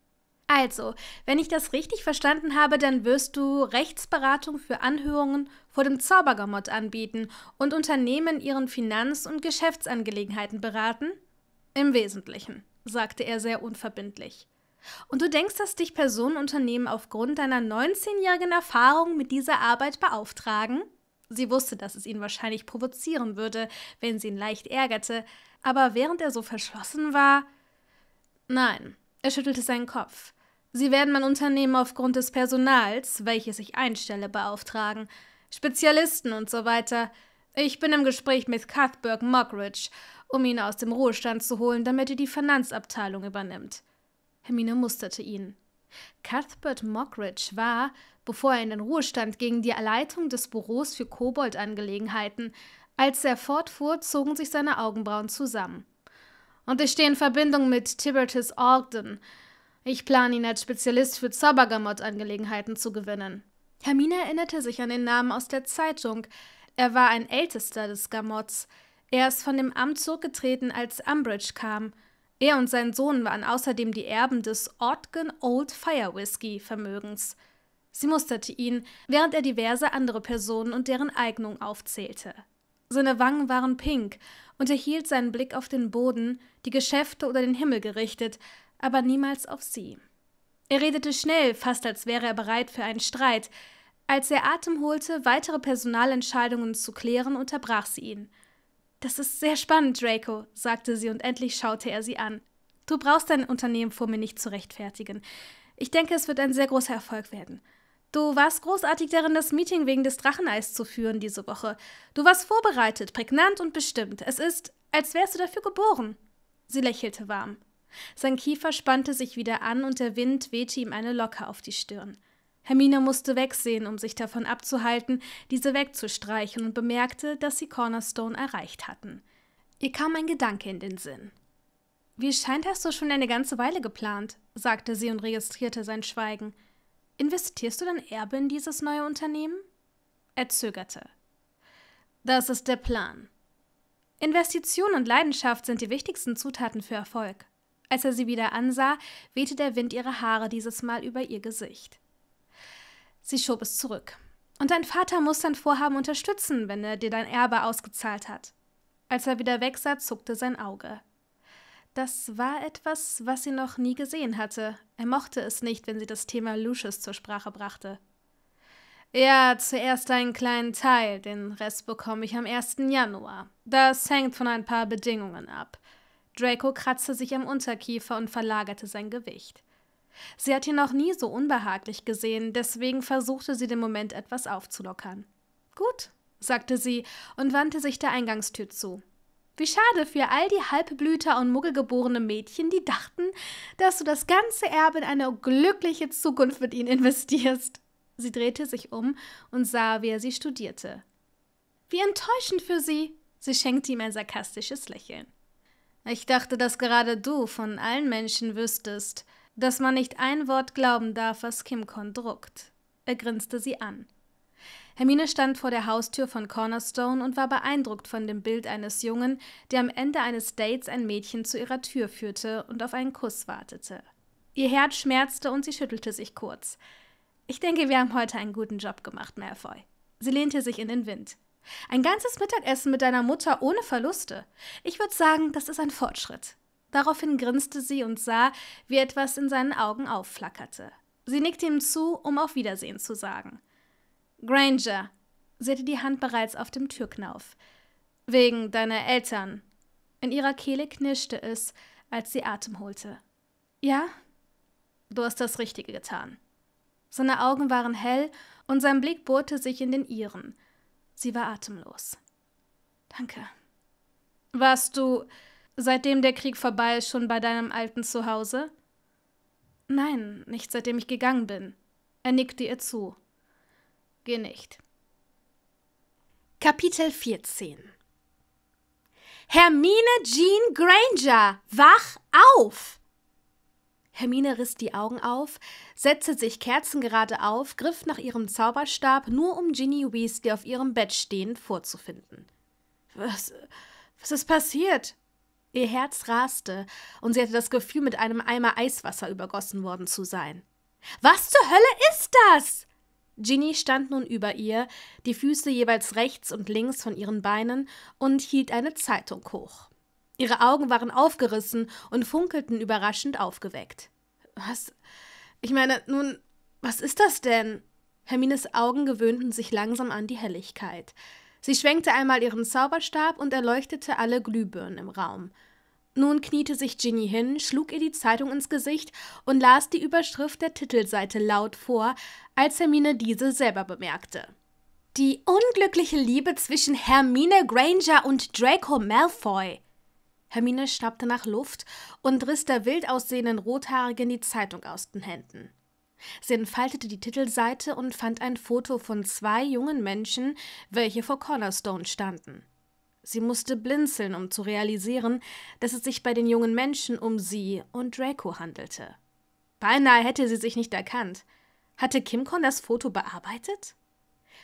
Also, wenn ich das richtig verstanden habe, dann wirst du Rechtsberatung für Anhörungen vor dem Zaubergamott anbieten und Unternehmen ihren Finanz- und Geschäftsangelegenheiten beraten? Im Wesentlichen, sagte er sehr unverbindlich. Und du denkst, dass dich Personenunternehmen aufgrund deiner 19-jährigen Erfahrung mit dieser Arbeit beauftragen? Sie wusste, dass es ihn wahrscheinlich provozieren würde, wenn sie ihn leicht ärgerte, aber während er so verschlossen war. Nein, er schüttelte seinen Kopf. Sie werden mein Unternehmen aufgrund des Personals, welches ich einstelle, beauftragen. Spezialisten und so weiter. Ich bin im Gespräch mit Cuthbert Mockridge, um ihn aus dem Ruhestand zu holen, damit er die Finanzabteilung übernimmt. Hermine musterte ihn. Cuthbert Mockridge war, bevor er in den Ruhestand ging, die Leitung des Büros für Koboldangelegenheiten. Als er fortfuhr, zogen sich seine Augenbrauen zusammen. Und ich stehe in Verbindung mit Tibertus Ogden. Ich plane ihn als Spezialist für Zaubergamott-Angelegenheiten zu gewinnen. Hermine erinnerte sich an den Namen aus der Zeitung. Er war ein Ältester des Gamotts. Er ist von dem Amt zurückgetreten, als Umbridge kam – er und sein Sohn waren außerdem die Erben des Ortgen Old Fire Whisky Vermögens. Sie musterte ihn, während er diverse andere Personen und deren Eignung aufzählte. Seine Wangen waren pink und er hielt seinen Blick auf den Boden, die Geschäfte oder den Himmel gerichtet, aber niemals auf sie. Er redete schnell, fast als wäre er bereit für einen Streit. Als er Atem holte, weitere Personalentscheidungen zu klären, unterbrach sie ihn. Das ist sehr spannend, Draco, sagte sie und endlich schaute er sie an. Du brauchst dein Unternehmen vor mir nicht zu rechtfertigen. Ich denke, es wird ein sehr großer Erfolg werden. Du warst großartig darin, das Meeting wegen des Dracheneis zu führen diese Woche. Du warst vorbereitet, prägnant und bestimmt. Es ist, als wärst du dafür geboren. Sie lächelte warm. Sein Kiefer spannte sich wieder an und der Wind wehte ihm eine Locke auf die Stirn. Hermine musste wegsehen, um sich davon abzuhalten, diese wegzustreichen und bemerkte, dass sie Cornerstone erreicht hatten. Ihr kam ein Gedanke in den Sinn. Wie scheint, hast du schon eine ganze Weile geplant, sagte sie und registrierte sein Schweigen. Investierst du dein Erbe in dieses neue Unternehmen? Er zögerte. Das ist der Plan. Investition und Leidenschaft sind die wichtigsten Zutaten für Erfolg. Als er sie wieder ansah, wehte der Wind ihre Haare dieses Mal über ihr Gesicht. Sie schob es zurück. Und dein Vater muss dein Vorhaben unterstützen, wenn er dir dein Erbe ausgezahlt hat. Als er wieder wegsah, zuckte sein Auge. Das war etwas, was sie noch nie gesehen hatte. Er mochte es nicht, wenn sie das Thema Lucius zur Sprache brachte. Ja, zuerst einen kleinen Teil, den Rest bekomme ich am 1. Januar. Das hängt von ein paar Bedingungen ab. Draco kratzte sich am Unterkiefer und verlagerte sein Gewicht. Sie hat ihn noch nie so unbehaglich gesehen, deswegen versuchte sie den Moment etwas aufzulockern. Gut, sagte sie und wandte sich der Eingangstür zu. Wie schade für all die Halbblüter und muggelgeborene Mädchen, die dachten, dass du das ganze Erbe in eine glückliche Zukunft mit ihnen investierst. Sie drehte sich um und sah, wie er sie studierte. Wie enttäuschend für sie! Sie schenkte ihm ein sarkastisches Lächeln. Ich dachte, dass gerade du von allen Menschen wüsstest, dass man nicht ein Wort glauben darf, was Kim Korn druckt. Er grinste sie an. Hermine stand vor der Haustür von Cornerstone und war beeindruckt von dem Bild eines Jungen, der am Ende eines Dates ein Mädchen zu ihrer Tür führte und auf einen Kuss wartete. Ihr Herz schmerzte und sie schüttelte sich kurz. Ich denke, wir haben heute einen guten Job gemacht, Malfoy. Sie lehnte sich in den Wind. Ein ganzes Mittagessen mit deiner Mutter ohne Verluste. Ich würde sagen, das ist ein Fortschritt. Daraufhin grinste sie und sah, wie etwas in seinen Augen aufflackerte. Sie nickte ihm zu, um auf Wiedersehen zu sagen. Granger, sie hatte die Hand bereits auf dem Türknauf. Wegen deiner Eltern. In ihrer Kehle knirschte es, als sie Atem holte. Ja? Du hast das Richtige getan. Seine Augen waren hell und sein Blick bohrte sich in den ihren. Sie war atemlos. Danke. Warst du. Seitdem der Krieg vorbei ist, schon bei deinem alten Zuhause? Nein, nicht seitdem ich gegangen bin. Er nickte ihr zu. Geh nicht. Kapitel 14 Hermine Jean Granger, wach auf! Hermine riss die Augen auf, setzte sich kerzengerade auf, griff nach ihrem Zauberstab, nur um Ginny Weasley auf ihrem Bett stehend vorzufinden. Was, was ist passiert? Ihr Herz raste, und sie hatte das Gefühl, mit einem Eimer Eiswasser übergossen worden zu sein. Was zur Hölle ist das? Ginny stand nun über ihr, die Füße jeweils rechts und links von ihren Beinen, und hielt eine Zeitung hoch. Ihre Augen waren aufgerissen und funkelten überraschend aufgeweckt. Was? Ich meine, nun, was ist das denn? Hermines Augen gewöhnten sich langsam an die Helligkeit. Sie schwenkte einmal ihren Zauberstab und erleuchtete alle Glühbirnen im Raum. Nun kniete sich Ginny hin, schlug ihr die Zeitung ins Gesicht und las die Überschrift der Titelseite laut vor, als Hermine diese selber bemerkte. Die unglückliche Liebe zwischen Hermine Granger und Draco Malfoy. Hermine schnappte nach Luft und riss der wild aussehenden Rothaarigen die Zeitung aus den Händen. Sie entfaltete die Titelseite und fand ein Foto von zwei jungen Menschen, welche vor Cornerstone standen. Sie musste blinzeln, um zu realisieren, dass es sich bei den jungen Menschen um sie und Draco handelte. Beinahe hätte sie sich nicht erkannt. Hatte Kim Korn das Foto bearbeitet?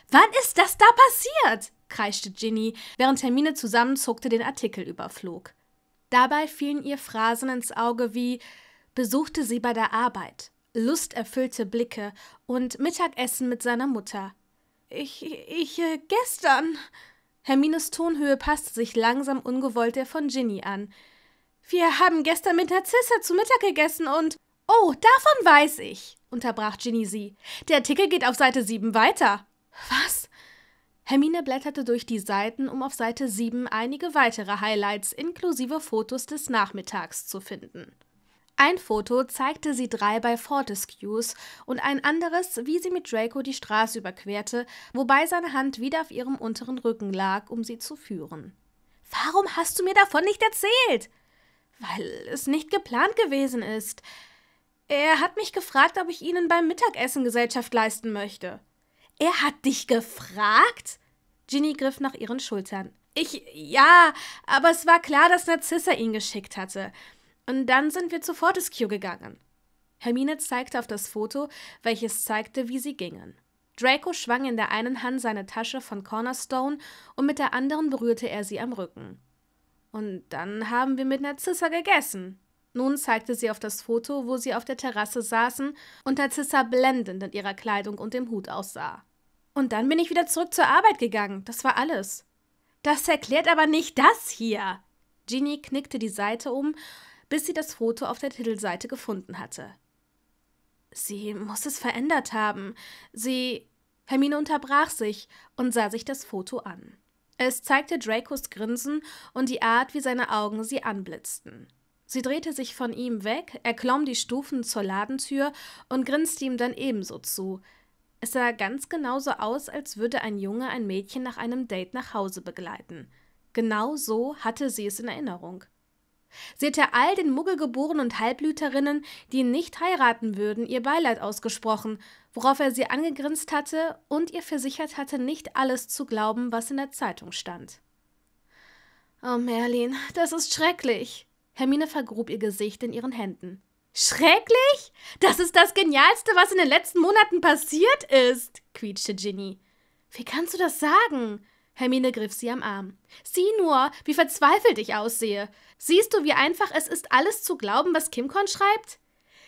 Wann ist das da passiert? kreischte Ginny, während Hermine zusammenzuckte den Artikel überflog. Dabei fielen ihr Phrasen ins Auge wie besuchte sie bei der Arbeit, lusterfüllte Blicke und Mittagessen mit seiner Mutter. Ich, ich, äh, gestern. Hermines Tonhöhe passte sich langsam ungewollt der von Ginny an. Wir haben gestern mit Narzissa zu Mittag gegessen und. Oh, davon weiß ich, unterbrach Ginny sie. Der Ticket geht auf Seite 7 weiter. Was? Hermine blätterte durch die Seiten, um auf Seite 7 einige weitere Highlights inklusive Fotos des Nachmittags zu finden. Ein Foto zeigte sie drei bei Fortescues und ein anderes, wie sie mit Draco die Straße überquerte, wobei seine Hand wieder auf ihrem unteren Rücken lag, um sie zu führen. Warum hast du mir davon nicht erzählt? Weil es nicht geplant gewesen ist. Er hat mich gefragt, ob ich Ihnen beim Mittagessen Gesellschaft leisten möchte. Er hat dich gefragt? Ginny griff nach ihren Schultern. Ich, ja, aber es war klar, dass Narzissa ihn geschickt hatte. Und dann sind wir zu Fortescue gegangen. Hermine zeigte auf das Foto, welches zeigte, wie sie gingen. Draco schwang in der einen Hand seine Tasche von Cornerstone und mit der anderen berührte er sie am Rücken. Und dann haben wir mit Narzissa gegessen. Nun zeigte sie auf das Foto, wo sie auf der Terrasse saßen und Narzissa blendend in ihrer Kleidung und dem Hut aussah. Und dann bin ich wieder zurück zur Arbeit gegangen. Das war alles. Das erklärt aber nicht das hier. Ginny knickte die Seite um, bis sie das Foto auf der Titelseite gefunden hatte. Sie muss es verändert haben. Sie. Hermine unterbrach sich und sah sich das Foto an. Es zeigte Dracos Grinsen und die Art, wie seine Augen sie anblitzten. Sie drehte sich von ihm weg, erklomm die Stufen zur Ladentür und grinste ihm dann ebenso zu. Es sah ganz genauso aus, als würde ein Junge ein Mädchen nach einem Date nach Hause begleiten. Genau so hatte sie es in Erinnerung. Sie hätte all den muggelgeborenen und Halblüterinnen, die ihn nicht heiraten würden, ihr Beileid ausgesprochen, worauf er sie angegrinst hatte und ihr versichert hatte, nicht alles zu glauben, was in der Zeitung stand. Oh, Merlin, das ist schrecklich! Hermine vergrub ihr Gesicht in ihren Händen. Schrecklich? Das ist das Genialste, was in den letzten Monaten passiert ist, quietschte Ginny. Wie kannst du das sagen? Hermine griff sie am Arm. Sieh nur, wie verzweifelt ich aussehe. Siehst du, wie einfach es ist, alles zu glauben, was Kim Korn schreibt?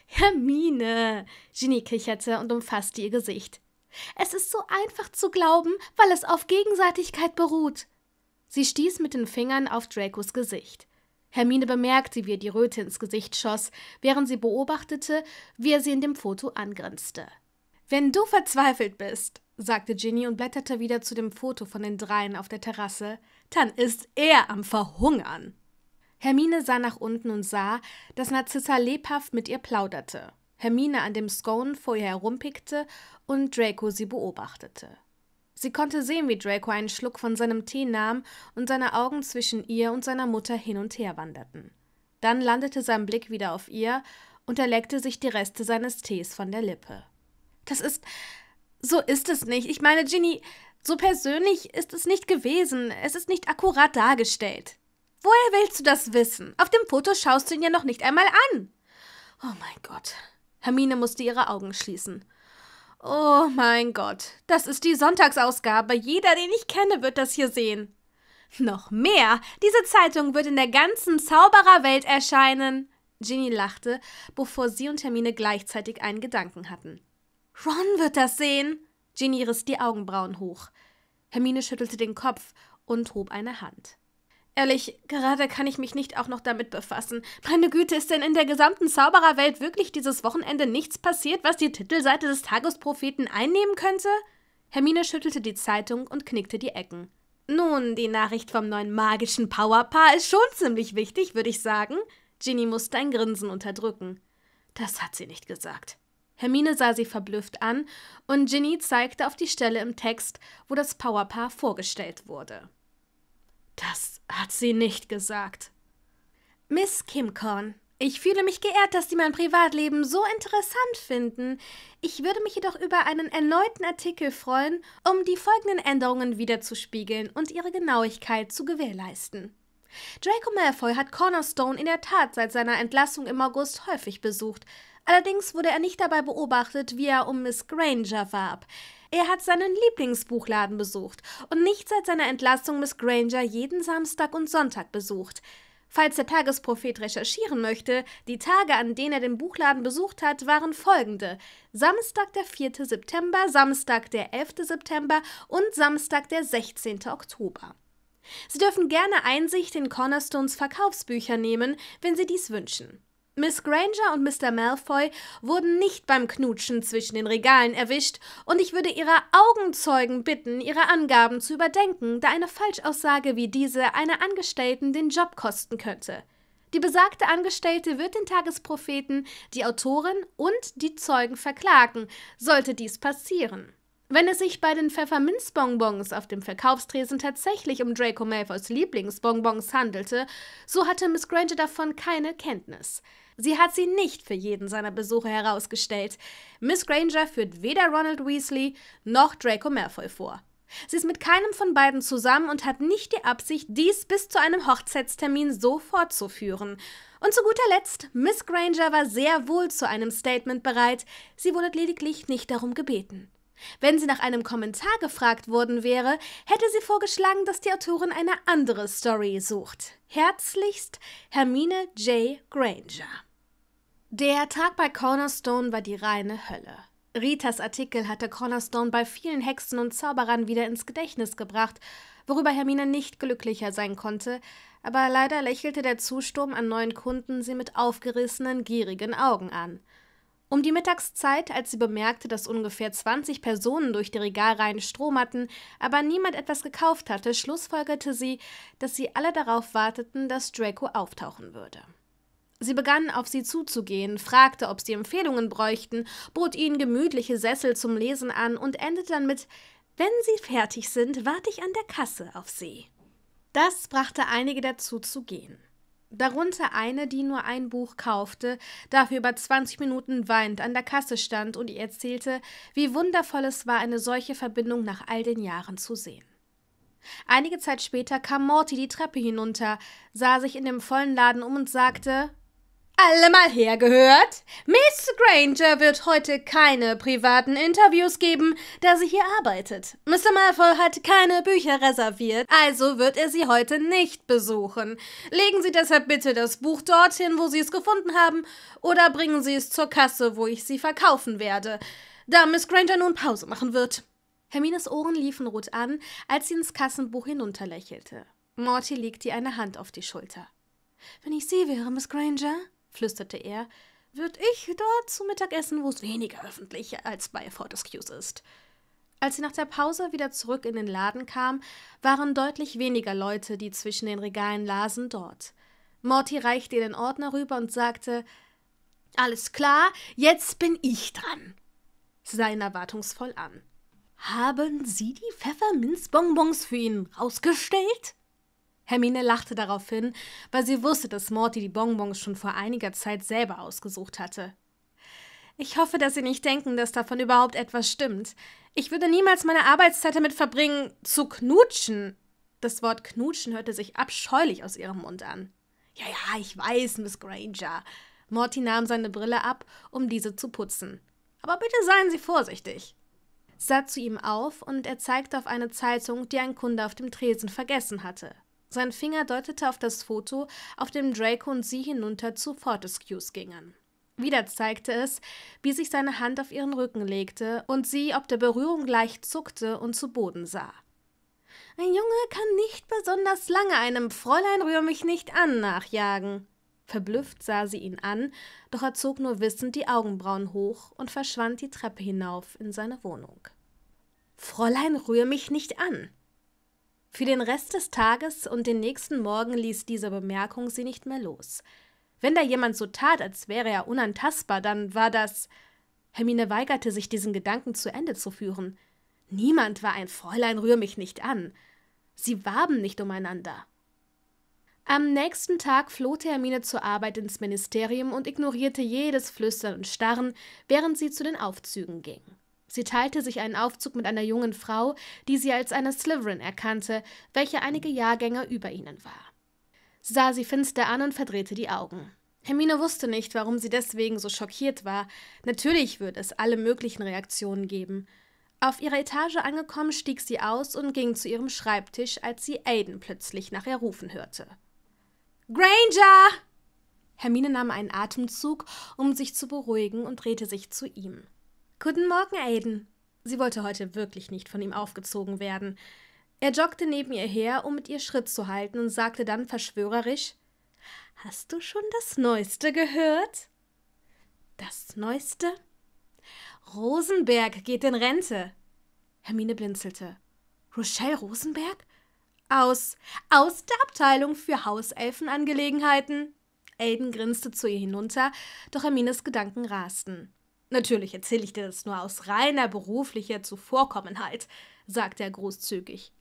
Hermine! Genie kicherte und umfasste ihr Gesicht. Es ist so einfach zu glauben, weil es auf Gegenseitigkeit beruht. Sie stieß mit den Fingern auf Dracos Gesicht. Hermine bemerkte, wie er die Röte ins Gesicht schoss, während sie beobachtete, wie er sie in dem Foto angrinste. Wenn du verzweifelt bist, sagte Ginny und blätterte wieder zu dem Foto von den dreien auf der Terrasse, dann ist er am Verhungern. Hermine sah nach unten und sah, dass Narzissa lebhaft mit ihr plauderte. Hermine an dem Scone vor ihr herumpickte und Draco sie beobachtete. Sie konnte sehen, wie Draco einen Schluck von seinem Tee nahm und seine Augen zwischen ihr und seiner Mutter hin und her wanderten. Dann landete sein Blick wieder auf ihr und er leckte sich die Reste seines Tees von der Lippe. Das ist. So ist es nicht. Ich meine, Ginny, so persönlich ist es nicht gewesen. Es ist nicht akkurat dargestellt. Woher willst du das wissen? Auf dem Foto schaust du ihn ja noch nicht einmal an. Oh mein Gott. Hermine musste ihre Augen schließen. Oh mein Gott, das ist die Sonntagsausgabe. Jeder, den ich kenne, wird das hier sehen. Noch mehr. Diese Zeitung wird in der ganzen Zaubererwelt erscheinen. Ginny lachte, bevor sie und Hermine gleichzeitig einen Gedanken hatten. Ron wird das sehen. Ginny riss die Augenbrauen hoch. Hermine schüttelte den Kopf und hob eine Hand. Ehrlich, gerade kann ich mich nicht auch noch damit befassen. Meine Güte, ist denn in der gesamten Zaubererwelt wirklich dieses Wochenende nichts passiert, was die Titelseite des Tagespropheten einnehmen könnte? Hermine schüttelte die Zeitung und knickte die Ecken. Nun, die Nachricht vom neuen magischen Powerpaar ist schon ziemlich wichtig, würde ich sagen. Ginny musste ein Grinsen unterdrücken. Das hat sie nicht gesagt. Hermine sah sie verblüfft an und Ginny zeigte auf die Stelle im Text, wo das Powerpaar vorgestellt wurde. Das hat sie nicht gesagt. Miss Kimcorn, ich fühle mich geehrt, dass Sie mein Privatleben so interessant finden. Ich würde mich jedoch über einen erneuten Artikel freuen, um die folgenden Änderungen wiederzuspiegeln und ihre Genauigkeit zu gewährleisten. Draco Malfoy hat Cornerstone in der Tat seit seiner Entlassung im August häufig besucht, Allerdings wurde er nicht dabei beobachtet, wie er um Miss Granger warb. Er hat seinen Lieblingsbuchladen besucht und nicht seit seiner Entlassung Miss Granger jeden Samstag und Sonntag besucht. Falls der Tagesprophet recherchieren möchte, die Tage, an denen er den Buchladen besucht hat, waren folgende: Samstag der 4. September, Samstag der 11. September und Samstag der 16. Oktober. Sie dürfen gerne Einsicht in Cornerstones Verkaufsbücher nehmen, wenn Sie dies wünschen. Miss Granger und Mr. Malfoy wurden nicht beim Knutschen zwischen den Regalen erwischt, und ich würde Ihre Augenzeugen bitten, Ihre Angaben zu überdenken, da eine Falschaussage wie diese einer Angestellten den Job kosten könnte. Die besagte Angestellte wird den Tagespropheten, die Autorin und die Zeugen verklagen, sollte dies passieren. Wenn es sich bei den Pfefferminzbonbons auf dem Verkaufstresen tatsächlich um Draco Malfoys Lieblingsbonbons handelte, so hatte Miss Granger davon keine Kenntnis. Sie hat sie nicht für jeden seiner Besuche herausgestellt. Miss Granger führt weder Ronald Weasley noch Draco Malfoy vor. Sie ist mit keinem von beiden zusammen und hat nicht die Absicht, dies bis zu einem Hochzeitstermin so fortzuführen. Und zu guter Letzt, Miss Granger war sehr wohl zu einem Statement bereit, sie wurde lediglich nicht darum gebeten. Wenn sie nach einem Kommentar gefragt worden wäre, hätte sie vorgeschlagen, dass die Autorin eine andere Story sucht. Herzlichst Hermine J. Granger. Der Tag bei Cornerstone war die reine Hölle. Ritas Artikel hatte Cornerstone bei vielen Hexen und Zauberern wieder ins Gedächtnis gebracht, worüber Hermine nicht glücklicher sein konnte, aber leider lächelte der Zusturm an neuen Kunden sie mit aufgerissenen, gierigen Augen an. Um die Mittagszeit, als sie bemerkte, dass ungefähr 20 Personen durch die Regalreihen Strom hatten, aber niemand etwas gekauft hatte, schlussfolgerte sie, dass sie alle darauf warteten, dass Draco auftauchen würde. Sie begann auf sie zuzugehen, fragte, ob sie Empfehlungen bräuchten, bot ihnen gemütliche Sessel zum Lesen an und endete dann mit Wenn Sie fertig sind, warte ich an der Kasse auf Sie. Das brachte einige dazu zu gehen. Darunter eine, die nur ein Buch kaufte, dafür über 20 Minuten weint an der Kasse stand und ihr erzählte, wie wundervoll es war, eine solche Verbindung nach all den Jahren zu sehen. Einige Zeit später kam Morty die Treppe hinunter, sah sich in dem vollen Laden um und sagte: alle mal hergehört? Miss Granger wird heute keine privaten Interviews geben, da sie hier arbeitet. Mr. Malfoy hat keine Bücher reserviert, also wird er sie heute nicht besuchen. Legen Sie deshalb bitte das Buch dorthin, wo Sie es gefunden haben, oder bringen Sie es zur Kasse, wo ich sie verkaufen werde, da Miss Granger nun Pause machen wird. Hermines Ohren liefen rot an, als sie ins Kassenbuch hinunterlächelte. Morty legte ihr eine Hand auf die Schulter. Wenn ich Sie wäre, Miss Granger, flüsterte er, wird ich dort zu Mittag essen, wo es weniger öffentlich als bei Fortescues ist. Als sie nach der Pause wieder zurück in den Laden kam, waren deutlich weniger Leute, die zwischen den Regalen lasen, dort. Morty reichte ihr den Ordner rüber und sagte: Alles klar, jetzt bin ich dran. Sie sah ihn erwartungsvoll an. Haben Sie die Pfefferminzbonbons für ihn rausgestellt? Hermine lachte daraufhin, weil sie wusste, dass Morty die Bonbons schon vor einiger Zeit selber ausgesucht hatte. Ich hoffe, dass Sie nicht denken, dass davon überhaupt etwas stimmt. Ich würde niemals meine Arbeitszeit damit verbringen, zu knutschen. Das Wort knutschen hörte sich abscheulich aus ihrem Mund an. Ja, ja, ich weiß, Miss Granger. Morty nahm seine Brille ab, um diese zu putzen. Aber bitte seien Sie vorsichtig. Sah zu ihm auf und er zeigte auf eine Zeitung, die ein Kunde auf dem Tresen vergessen hatte. Sein Finger deutete auf das Foto, auf dem Draco und sie hinunter zu Fortescues gingen. Wieder zeigte es, wie sich seine Hand auf ihren Rücken legte und sie ob der Berührung leicht zuckte und zu Boden sah. Ein Junge kann nicht besonders lange einem Fräulein rühr mich nicht an nachjagen. Verblüfft sah sie ihn an, doch er zog nur wissend die Augenbrauen hoch und verschwand die Treppe hinauf in seine Wohnung. Fräulein rühr mich nicht an. Für den Rest des Tages und den nächsten Morgen ließ diese Bemerkung sie nicht mehr los. Wenn da jemand so tat, als wäre er unantastbar, dann war das. Hermine weigerte sich, diesen Gedanken zu Ende zu führen. Niemand war ein Fräulein, rühr mich nicht an. Sie warben nicht umeinander. Am nächsten Tag floh Hermine zur Arbeit ins Ministerium und ignorierte jedes Flüstern und Starren, während sie zu den Aufzügen ging. Sie teilte sich einen Aufzug mit einer jungen Frau, die sie als eine Slytherin erkannte, welche einige Jahrgänge über ihnen war. Sie sah sie finster an und verdrehte die Augen. Hermine wusste nicht, warum sie deswegen so schockiert war. Natürlich würde es alle möglichen Reaktionen geben. Auf ihrer Etage angekommen, stieg sie aus und ging zu ihrem Schreibtisch, als sie Aiden plötzlich nach ihr rufen hörte. Granger! Hermine nahm einen Atemzug, um sich zu beruhigen und drehte sich zu ihm. Guten Morgen, Aiden. Sie wollte heute wirklich nicht von ihm aufgezogen werden. Er joggte neben ihr her, um mit ihr Schritt zu halten, und sagte dann verschwörerisch Hast du schon das Neueste gehört? Das Neueste? Rosenberg geht in Rente. Hermine blinzelte. Rochelle Rosenberg? Aus. Aus der Abteilung für Hauselfenangelegenheiten. Aiden grinste zu ihr hinunter, doch Hermines Gedanken rasten. Natürlich erzähle ich dir das nur aus reiner beruflicher Zuvorkommenheit, sagt er großzügig.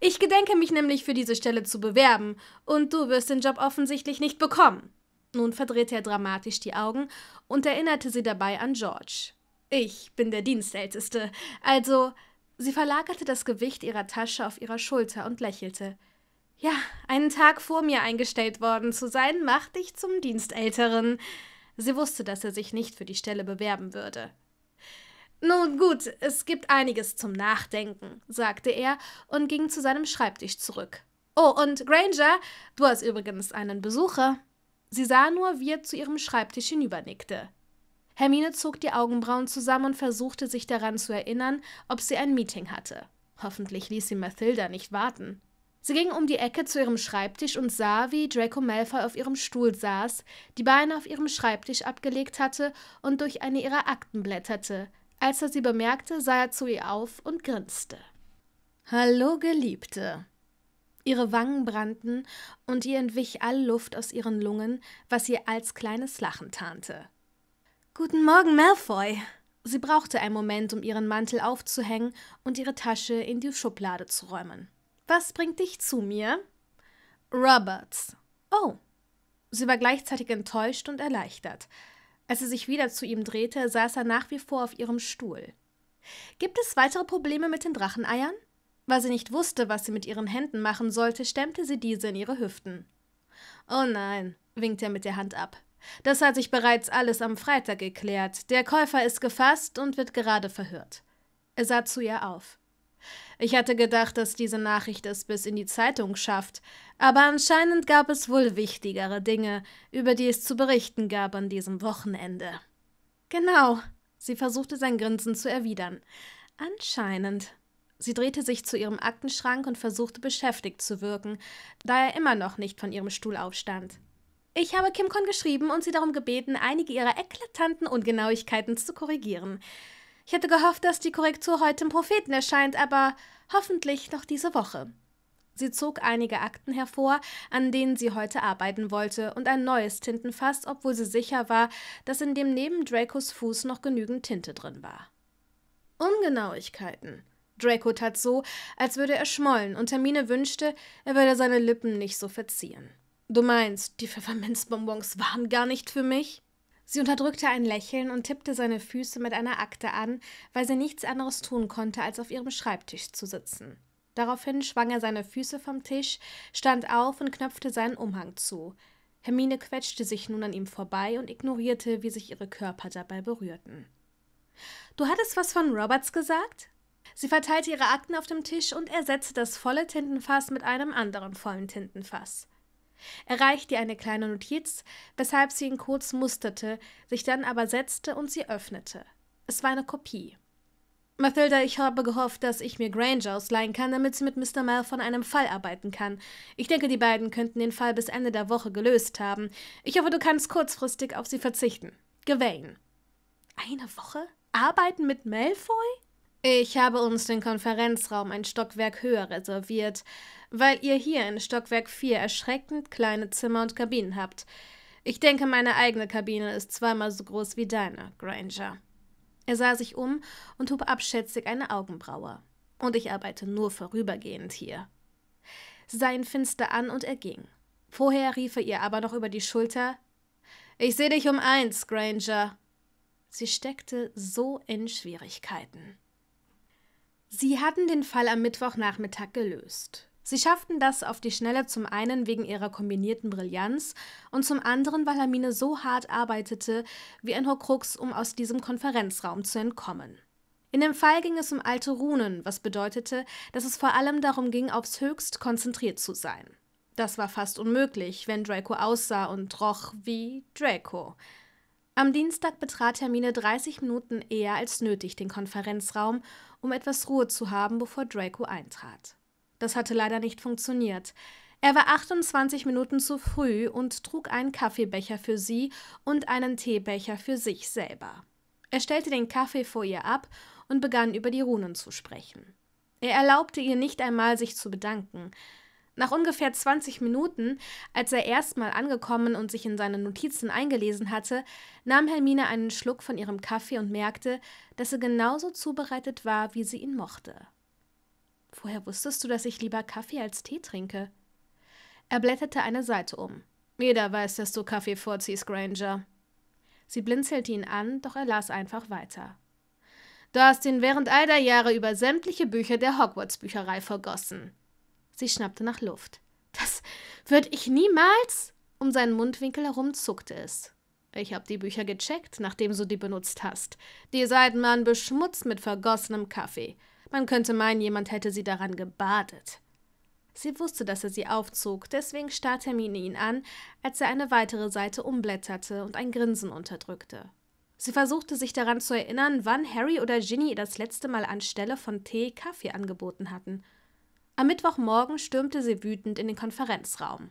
Ich gedenke mich nämlich für diese Stelle zu bewerben, und du wirst den Job offensichtlich nicht bekommen. Nun verdrehte er dramatisch die Augen und erinnerte sie dabei an George. Ich bin der Dienstälteste, also. Sie verlagerte das Gewicht ihrer Tasche auf ihrer Schulter und lächelte. Ja, einen Tag vor mir eingestellt worden zu sein, macht dich zum Dienstälteren. Sie wusste, dass er sich nicht für die Stelle bewerben würde. Nun gut, es gibt einiges zum Nachdenken, sagte er und ging zu seinem Schreibtisch zurück. Oh, und Granger, du hast übrigens einen Besucher. Sie sah nur, wie er zu ihrem Schreibtisch hinübernickte. Hermine zog die Augenbrauen zusammen und versuchte sich daran zu erinnern, ob sie ein Meeting hatte. Hoffentlich ließ sie Mathilda nicht warten. Sie ging um die Ecke zu ihrem Schreibtisch und sah, wie Draco Malfoy auf ihrem Stuhl saß, die Beine auf ihrem Schreibtisch abgelegt hatte und durch eine ihrer Akten blätterte. Als er sie bemerkte, sah er zu ihr auf und grinste. Hallo, Geliebte. Ihre Wangen brannten und ihr entwich all Luft aus ihren Lungen, was ihr als kleines Lachen tarnte. Guten Morgen, Malfoy. Sie brauchte einen Moment, um ihren Mantel aufzuhängen und ihre Tasche in die Schublade zu räumen. Was bringt dich zu mir? Roberts. Oh. Sie war gleichzeitig enttäuscht und erleichtert. Als sie sich wieder zu ihm drehte, saß er nach wie vor auf ihrem Stuhl. Gibt es weitere Probleme mit den Dracheneiern? Weil sie nicht wusste, was sie mit ihren Händen machen sollte, stemmte sie diese in ihre Hüften. Oh nein, winkte er mit der Hand ab. Das hat sich bereits alles am Freitag geklärt. Der Käufer ist gefasst und wird gerade verhört. Er sah zu ihr auf. Ich hatte gedacht, dass diese Nachricht es bis in die Zeitung schafft, aber anscheinend gab es wohl wichtigere Dinge, über die es zu berichten gab an diesem Wochenende. Genau, sie versuchte sein Grinsen zu erwidern. Anscheinend. Sie drehte sich zu ihrem Aktenschrank und versuchte beschäftigt zu wirken, da er immer noch nicht von ihrem Stuhl aufstand. Ich habe Kimcon geschrieben und sie darum gebeten, einige ihrer eklatanten Ungenauigkeiten zu korrigieren. Ich hätte gehofft, dass die Korrektur heute im Propheten erscheint, aber hoffentlich noch diese Woche. Sie zog einige Akten hervor, an denen sie heute arbeiten wollte, und ein neues Tintenfass, obwohl sie sicher war, dass in dem neben Dracos Fuß noch genügend Tinte drin war. Ungenauigkeiten. Draco tat so, als würde er schmollen, und Hermine wünschte, er würde seine Lippen nicht so verziehen. Du meinst, die Pfefferminzbonbons waren gar nicht für mich? Sie unterdrückte ein Lächeln und tippte seine Füße mit einer Akte an, weil sie nichts anderes tun konnte, als auf ihrem Schreibtisch zu sitzen. Daraufhin schwang er seine Füße vom Tisch, stand auf und knöpfte seinen Umhang zu. Hermine quetschte sich nun an ihm vorbei und ignorierte, wie sich ihre Körper dabei berührten. Du hattest was von Roberts gesagt? Sie verteilte ihre Akten auf dem Tisch und ersetzte das volle Tintenfass mit einem anderen vollen Tintenfass. Er reichte ihr eine kleine Notiz, weshalb sie ihn kurz musterte, sich dann aber setzte und sie öffnete. Es war eine Kopie. Mathilda, ich habe gehofft, dass ich mir Granger ausleihen kann, damit sie mit Mr. Mel von einem Fall arbeiten kann. Ich denke, die beiden könnten den Fall bis Ende der Woche gelöst haben. Ich hoffe, du kannst kurzfristig auf sie verzichten. Gewain. Eine Woche? Arbeiten mit Malfoy? Ich habe uns den Konferenzraum ein Stockwerk höher reserviert, weil ihr hier in Stockwerk 4 erschreckend kleine Zimmer und Kabinen habt. Ich denke, meine eigene Kabine ist zweimal so groß wie deine, Granger. Er sah sich um und hob abschätzig eine Augenbraue. Und ich arbeite nur vorübergehend hier. Sah ihn finster an und er ging. Vorher rief er ihr aber noch über die Schulter: Ich sehe dich um eins, Granger. Sie steckte so in Schwierigkeiten. Sie hatten den Fall am Mittwochnachmittag gelöst. Sie schafften das auf die Schnelle zum einen wegen ihrer kombinierten Brillanz und zum anderen, weil Hermine so hart arbeitete wie ein Horcrux, um aus diesem Konferenzraum zu entkommen. In dem Fall ging es um alte Runen, was bedeutete, dass es vor allem darum ging, aufs Höchst konzentriert zu sein. Das war fast unmöglich, wenn Draco aussah und roch wie Draco. Am Dienstag betrat Hermine 30 Minuten eher als nötig den Konferenzraum um etwas Ruhe zu haben, bevor Draco eintrat. Das hatte leider nicht funktioniert. Er war 28 Minuten zu früh und trug einen Kaffeebecher für sie und einen Teebecher für sich selber. Er stellte den Kaffee vor ihr ab und begann über die Runen zu sprechen. Er erlaubte ihr nicht einmal, sich zu bedanken. Nach ungefähr 20 Minuten, als er erstmal angekommen und sich in seine Notizen eingelesen hatte, nahm Hermine einen Schluck von ihrem Kaffee und merkte, dass er genauso zubereitet war, wie sie ihn mochte. Woher wusstest du, dass ich lieber Kaffee als Tee trinke? Er blätterte eine Seite um. Jeder weiß, dass du Kaffee vorziehst, Granger. Sie blinzelte ihn an, doch er las einfach weiter. Du hast ihn während all der Jahre über sämtliche Bücher der Hogwarts-Bücherei vergossen. Sie schnappte nach Luft. Das würde ich niemals. Um seinen Mundwinkel herum zuckte es. Ich hab die Bücher gecheckt, nachdem du die benutzt hast. Die Seiten waren beschmutzt mit vergossenem Kaffee. Man könnte meinen, jemand hätte sie daran gebadet. Sie wusste, dass er sie aufzog, deswegen starrte Hermine ihn an, als er eine weitere Seite umblätterte und ein Grinsen unterdrückte. Sie versuchte sich daran zu erinnern, wann Harry oder Ginny ihr das letzte Mal anstelle von Tee Kaffee angeboten hatten – am Mittwochmorgen stürmte sie wütend in den Konferenzraum.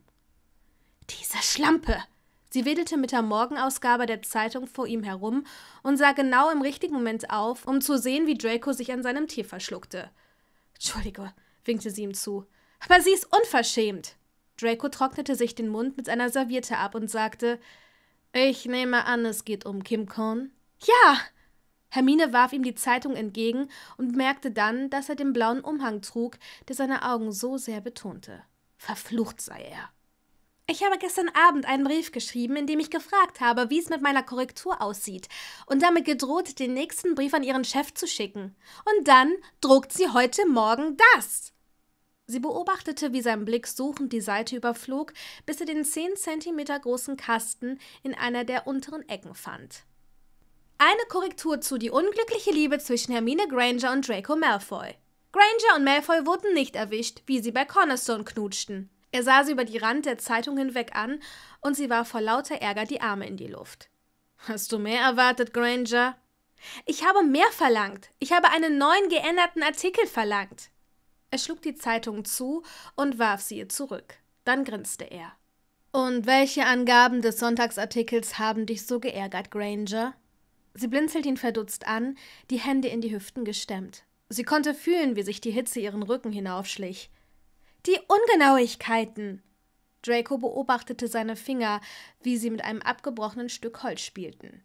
Diese Schlampe! Sie wedelte mit der Morgenausgabe der Zeitung vor ihm herum und sah genau im richtigen Moment auf, um zu sehen, wie Draco sich an seinem Tee verschluckte. Entschuldige, winkte sie ihm zu. Aber sie ist unverschämt! Draco trocknete sich den Mund mit seiner Serviette ab und sagte: Ich nehme an, es geht um Kim Korn. Ja! Hermine warf ihm die Zeitung entgegen und merkte dann, dass er den blauen Umhang trug, der seine Augen so sehr betonte. Verflucht sei er. Ich habe gestern Abend einen Brief geschrieben, in dem ich gefragt habe, wie es mit meiner Korrektur aussieht, und damit gedroht, den nächsten Brief an ihren Chef zu schicken. Und dann druckt sie heute Morgen das. Sie beobachtete, wie sein Blick suchend die Seite überflog, bis er den zehn Zentimeter großen Kasten in einer der unteren Ecken fand eine Korrektur zu die unglückliche Liebe zwischen Hermine Granger und Draco Malfoy. Granger und Malfoy wurden nicht erwischt, wie sie bei Cornerstone knutschten. Er sah sie über die Rand der Zeitung hinweg an und sie war vor lauter Ärger die Arme in die Luft. Hast du mehr erwartet, Granger? Ich habe mehr verlangt. Ich habe einen neuen geänderten Artikel verlangt. Er schlug die Zeitung zu und warf sie ihr zurück. Dann grinste er. Und welche Angaben des Sonntagsartikels haben dich so geärgert, Granger? Sie blinzelt ihn verdutzt an, die Hände in die Hüften gestemmt. Sie konnte fühlen, wie sich die Hitze ihren Rücken hinaufschlich. Die Ungenauigkeiten! Draco beobachtete seine Finger, wie sie mit einem abgebrochenen Stück Holz spielten.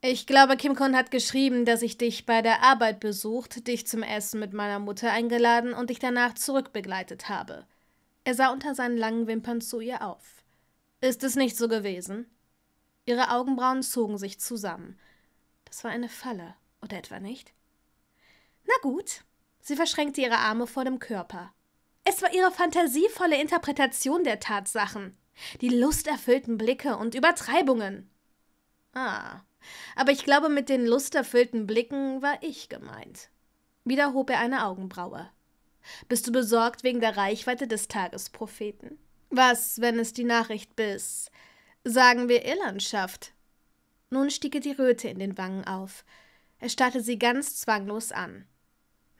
Ich glaube, Kim Kun hat geschrieben, dass ich dich bei der Arbeit besucht, dich zum Essen mit meiner Mutter eingeladen und dich danach zurückbegleitet habe. Er sah unter seinen langen Wimpern zu ihr auf. Ist es nicht so gewesen? Ihre Augenbrauen zogen sich zusammen. Das war eine Falle, oder etwa nicht? Na gut. Sie verschränkte ihre Arme vor dem Körper. Es war ihre fantasievolle Interpretation der Tatsachen, die lusterfüllten Blicke und Übertreibungen. Ah, aber ich glaube, mit den lusterfüllten Blicken war ich gemeint. Wieder hob er eine Augenbraue. Bist du besorgt wegen der Reichweite des Tagespropheten? Was, wenn es die Nachricht bis, sagen wir, Irland schafft? Nun stiege die Röte in den Wangen auf. Er starrte sie ganz zwanglos an.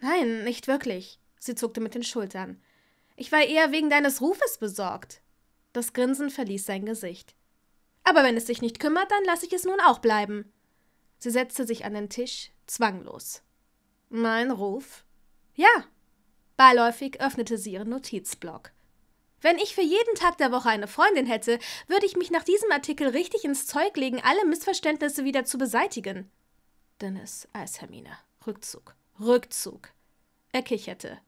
Nein, nicht wirklich. Sie zuckte mit den Schultern. Ich war eher wegen deines Rufes besorgt. Das Grinsen verließ sein Gesicht. Aber wenn es dich nicht kümmert, dann lasse ich es nun auch bleiben. Sie setzte sich an den Tisch, zwanglos. Mein Ruf? Ja. Beiläufig öffnete sie ihren Notizblock. Wenn ich für jeden Tag der Woche eine Freundin hätte, würde ich mich nach diesem Artikel richtig ins Zeug legen, alle Missverständnisse wieder zu beseitigen. Dennis als Hermine. Rückzug. Rückzug. Er kicherte.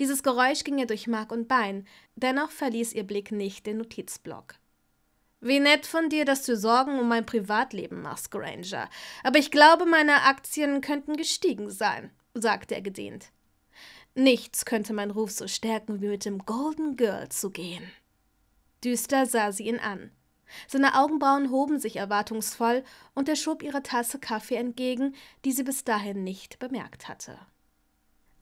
Dieses Geräusch ging ihr durch Mark und Bein, dennoch verließ ihr Blick nicht den Notizblock. Wie nett von dir, dass du Sorgen um mein Privatleben machst, Granger. Aber ich glaube, meine Aktien könnten gestiegen sein, sagte er gedehnt. Nichts könnte meinen Ruf so stärken, wie mit dem Golden Girl zu gehen. Düster sah sie ihn an. Seine Augenbrauen hoben sich erwartungsvoll und er schob ihre Tasse Kaffee entgegen, die sie bis dahin nicht bemerkt hatte.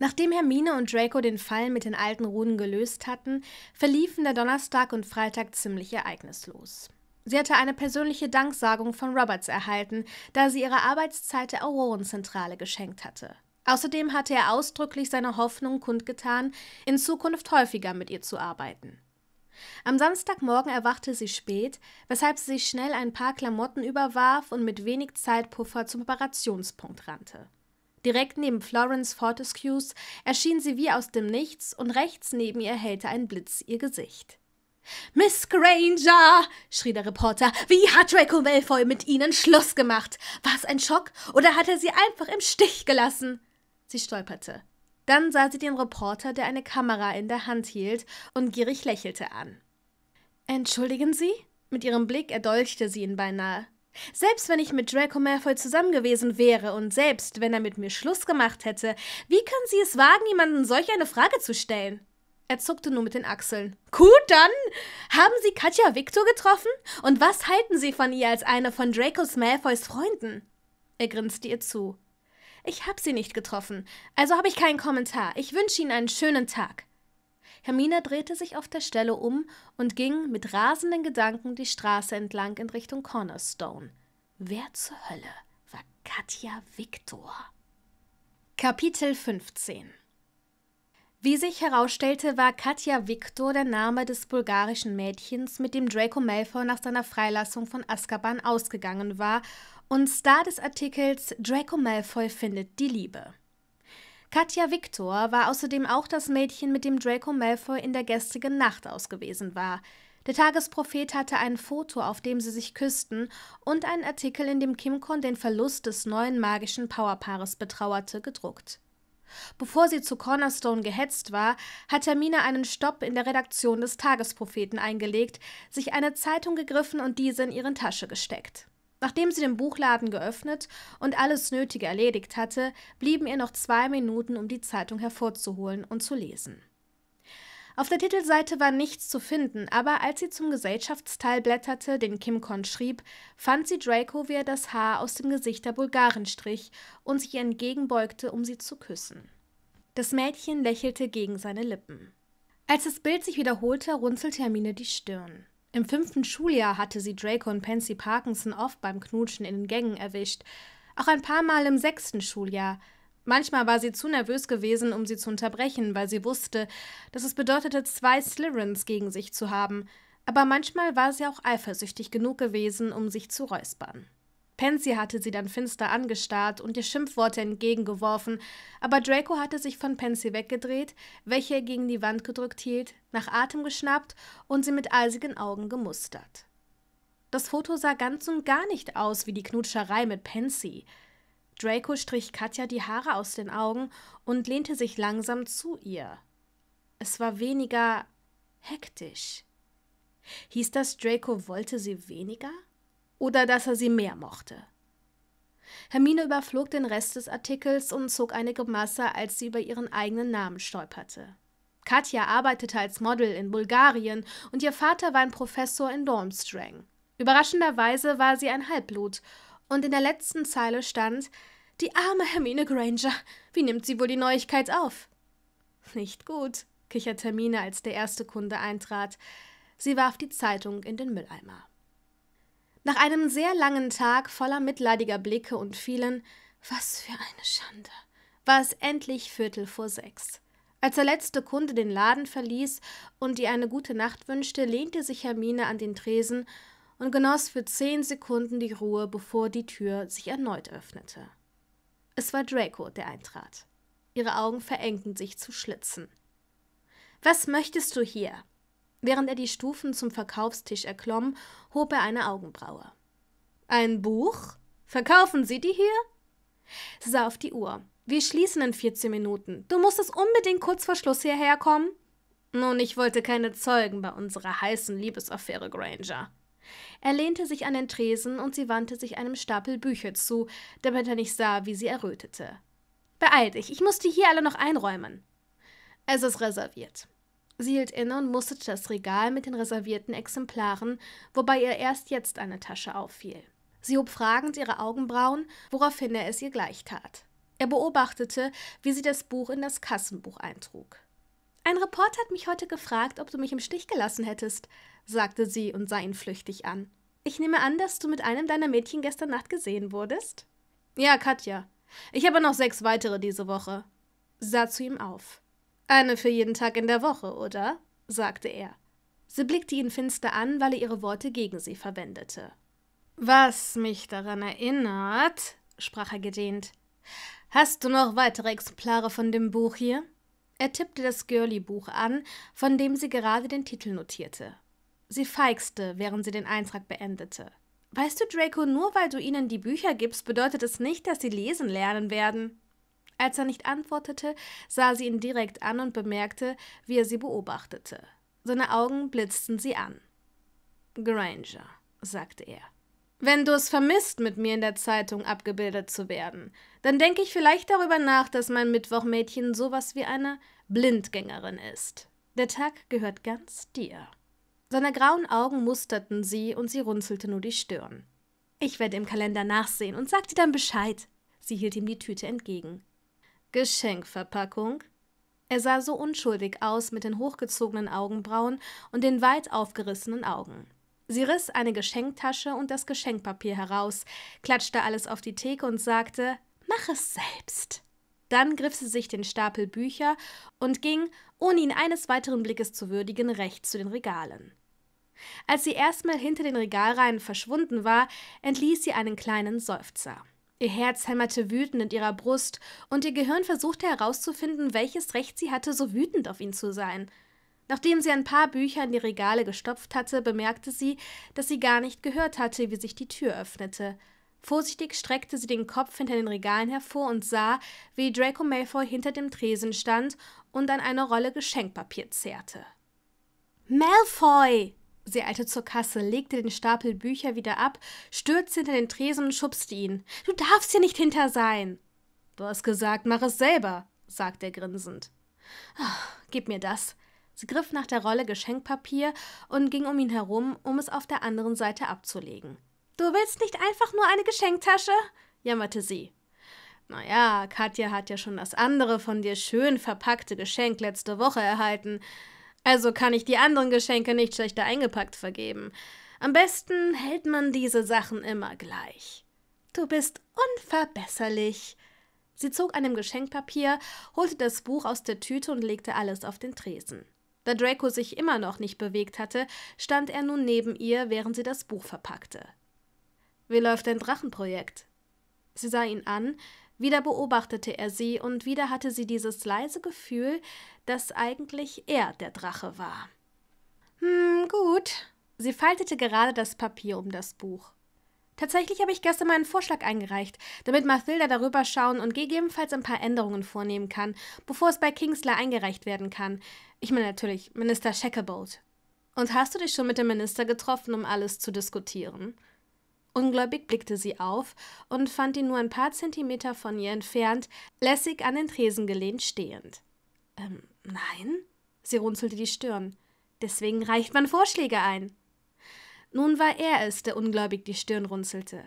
Nachdem Hermine und Draco den Fall mit den alten Runen gelöst hatten, verliefen der Donnerstag und Freitag ziemlich ereignislos. Sie hatte eine persönliche Danksagung von Roberts erhalten, da sie ihre Arbeitszeit der Aurorenzentrale geschenkt hatte. Außerdem hatte er ausdrücklich seine Hoffnung kundgetan, in Zukunft häufiger mit ihr zu arbeiten. Am Samstagmorgen erwachte sie spät, weshalb sie sich schnell ein paar Klamotten überwarf und mit wenig Zeitpuffer zum Operationspunkt rannte. Direkt neben Florence Fortescues erschien sie wie aus dem Nichts und rechts neben ihr hellte ein Blitz ihr Gesicht. Miss Granger, schrie der Reporter, wie hat Draco Malfoy mit Ihnen Schluss gemacht? War es ein Schock oder hat er Sie einfach im Stich gelassen? Sie stolperte. Dann sah sie den Reporter, der eine Kamera in der Hand hielt, und gierig lächelte an. Entschuldigen Sie? Mit ihrem Blick erdolchte sie ihn beinahe. Selbst wenn ich mit Draco Malfoy zusammen gewesen wäre und selbst wenn er mit mir Schluss gemacht hätte, wie können Sie es wagen, jemanden solch eine Frage zu stellen? Er zuckte nur mit den Achseln. Gut, dann! Haben Sie Katja Victor getroffen? Und was halten Sie von ihr als eine von Dracos Malfoys Freunden? Er grinste ihr zu. Ich habe sie nicht getroffen, also habe ich keinen Kommentar. Ich wünsche Ihnen einen schönen Tag. Hermina drehte sich auf der Stelle um und ging mit rasenden Gedanken die Straße entlang in Richtung Cornerstone. Wer zur Hölle war Katja Viktor? Kapitel 15 wie sich herausstellte, war Katja Viktor der Name des bulgarischen Mädchens, mit dem Draco Malfoy nach seiner Freilassung von Azkaban ausgegangen war und Star des Artikels Draco Malfoy findet die Liebe. Katja Victor war außerdem auch das Mädchen, mit dem Draco Malfoy in der gestrigen Nacht ausgewesen war. Der Tagesprophet hatte ein Foto, auf dem sie sich küssten, und einen Artikel, in dem Kim Korn den Verlust des neuen magischen Powerpaares betrauerte, gedruckt. Bevor sie zu Cornerstone gehetzt war, hat Hermine einen Stopp in der Redaktion des Tagespropheten eingelegt, sich eine Zeitung gegriffen und diese in ihre Tasche gesteckt. Nachdem sie den Buchladen geöffnet und alles Nötige erledigt hatte, blieben ihr noch zwei Minuten, um die Zeitung hervorzuholen und zu lesen. Auf der Titelseite war nichts zu finden, aber als sie zum Gesellschaftsteil blätterte, den Kim Korn schrieb, fand sie Draco, wie er das Haar aus dem Gesicht der Bulgarin strich und sich ihr entgegenbeugte, um sie zu küssen. Das Mädchen lächelte gegen seine Lippen. Als das Bild sich wiederholte, runzelte Hermine die Stirn. Im fünften Schuljahr hatte sie Draco und Pansy Parkinson oft beim Knutschen in den Gängen erwischt, auch ein paar Mal im sechsten Schuljahr. Manchmal war sie zu nervös gewesen, um sie zu unterbrechen, weil sie wusste, dass es bedeutete, zwei Slytherins gegen sich zu haben, aber manchmal war sie auch eifersüchtig genug gewesen, um sich zu räuspern. Pansy hatte sie dann finster angestarrt und ihr Schimpfworte entgegengeworfen, aber Draco hatte sich von Pansy weggedreht, welche er gegen die Wand gedrückt hielt, nach Atem geschnappt und sie mit eisigen Augen gemustert. Das Foto sah ganz und gar nicht aus wie die Knutscherei mit Pansy. Draco strich Katja die Haare aus den Augen und lehnte sich langsam zu ihr. Es war weniger hektisch. Hieß das, Draco wollte sie weniger? oder dass er sie mehr mochte. Hermine überflog den Rest des Artikels und zog einige Masse, als sie über ihren eigenen Namen stolperte. Katja arbeitete als Model in Bulgarien und ihr Vater war ein Professor in Dormstrang. Überraschenderweise war sie ein Halbblut und in der letzten Zeile stand: Die arme Hermine Granger, wie nimmt sie wohl die Neuigkeit auf? Nicht gut, kicherte Hermine, als der erste Kunde eintrat. Sie warf die Zeitung in den Mülleimer. Nach einem sehr langen Tag voller mitleidiger Blicke und vielen Was für eine Schande war es endlich Viertel vor sechs. Als der letzte Kunde den Laden verließ und ihr eine gute Nacht wünschte, lehnte sich Hermine an den Tresen und genoss für zehn Sekunden die Ruhe, bevor die Tür sich erneut öffnete. Es war Draco, der eintrat. Ihre Augen verengten sich zu Schlitzen. Was möchtest du hier? Während er die Stufen zum Verkaufstisch erklomm, hob er eine Augenbraue. Ein Buch? Verkaufen Sie die hier? Sie sah auf die Uhr. Wir schließen in 14 Minuten. Du musstest unbedingt kurz vor Schluss hierher kommen. Nun, ich wollte keine Zeugen bei unserer heißen Liebesaffäre, Granger. Er lehnte sich an den Tresen und sie wandte sich einem Stapel Bücher zu, damit er nicht sah, wie sie errötete. Beeil dich, ich muss die hier alle noch einräumen. Es ist reserviert. Sie hielt inne und musterte das Regal mit den reservierten Exemplaren, wobei ihr erst jetzt eine Tasche auffiel. Sie hob fragend ihre Augenbrauen, woraufhin er es ihr gleich tat. Er beobachtete, wie sie das Buch in das Kassenbuch eintrug. Ein Reporter hat mich heute gefragt, ob du mich im Stich gelassen hättest, sagte sie und sah ihn flüchtig an. Ich nehme an, dass du mit einem deiner Mädchen gestern Nacht gesehen wurdest? Ja, Katja. Ich habe noch sechs weitere diese Woche. Sie sah zu ihm auf. Eine für jeden Tag in der Woche, oder? sagte er. Sie blickte ihn finster an, weil er ihre Worte gegen sie verwendete. Was mich daran erinnert, sprach er gedehnt. Hast du noch weitere Exemplare von dem Buch hier? Er tippte das Girlie-Buch an, von dem sie gerade den Titel notierte. Sie feixte, während sie den Eintrag beendete. Weißt du, Draco, nur weil du ihnen die Bücher gibst, bedeutet es nicht, dass sie lesen lernen werden. Als er nicht antwortete, sah sie ihn direkt an und bemerkte, wie er sie beobachtete. Seine Augen blitzten sie an. Granger, sagte er. Wenn du es vermisst, mit mir in der Zeitung abgebildet zu werden, dann denke ich vielleicht darüber nach, dass mein Mittwochmädchen sowas wie eine Blindgängerin ist. Der Tag gehört ganz dir. Seine grauen Augen musterten sie und sie runzelte nur die Stirn. Ich werde im Kalender nachsehen und sag dir dann Bescheid. Sie hielt ihm die Tüte entgegen. Geschenkverpackung? Er sah so unschuldig aus mit den hochgezogenen Augenbrauen und den weit aufgerissenen Augen. Sie riss eine Geschenktasche und das Geschenkpapier heraus, klatschte alles auf die Theke und sagte: Mach es selbst! Dann griff sie sich den Stapel Bücher und ging, ohne ihn eines weiteren Blickes zu würdigen, rechts zu den Regalen. Als sie erstmal hinter den Regalreihen verschwunden war, entließ sie einen kleinen Seufzer. Ihr Herz hämmerte wütend in ihrer Brust, und ihr Gehirn versuchte herauszufinden, welches Recht sie hatte, so wütend auf ihn zu sein. Nachdem sie ein paar Bücher in die Regale gestopft hatte, bemerkte sie, dass sie gar nicht gehört hatte, wie sich die Tür öffnete. Vorsichtig streckte sie den Kopf hinter den Regalen hervor und sah, wie Draco Malfoy hinter dem Tresen stand und an eine Rolle Geschenkpapier zehrte. Malfoy! Sie eilte zur Kasse, legte den Stapel Bücher wieder ab, stürzte hinter den Tresen und schubste ihn. Du darfst hier nicht hinter sein! Du hast gesagt, mach es selber, sagte er grinsend. Ach, gib mir das. Sie griff nach der Rolle Geschenkpapier und ging um ihn herum, um es auf der anderen Seite abzulegen. Du willst nicht einfach nur eine Geschenktasche? jammerte sie. Naja, Katja hat ja schon das andere von dir schön verpackte Geschenk letzte Woche erhalten. Also kann ich die anderen Geschenke nicht schlechter eingepackt vergeben. Am besten hält man diese Sachen immer gleich. Du bist unverbesserlich. Sie zog an dem Geschenkpapier, holte das Buch aus der Tüte und legte alles auf den Tresen. Da Draco sich immer noch nicht bewegt hatte, stand er nun neben ihr, während sie das Buch verpackte. Wie läuft dein Drachenprojekt? Sie sah ihn an, wieder beobachtete er sie und wieder hatte sie dieses leise Gefühl, dass eigentlich er der Drache war. Hm, gut. Sie faltete gerade das Papier um das Buch. Tatsächlich habe ich gestern meinen Vorschlag eingereicht, damit Mathilda darüber schauen und gegebenenfalls ein paar Änderungen vornehmen kann, bevor es bei Kingsler eingereicht werden kann. Ich meine natürlich Minister Shacklebolt. Und hast du dich schon mit dem Minister getroffen, um alles zu diskutieren? Ungläubig blickte sie auf und fand ihn nur ein paar Zentimeter von ihr entfernt, lässig an den Tresen gelehnt stehend. Ähm, nein? Sie runzelte die Stirn. Deswegen reicht man Vorschläge ein. Nun war er es, der ungläubig die Stirn runzelte.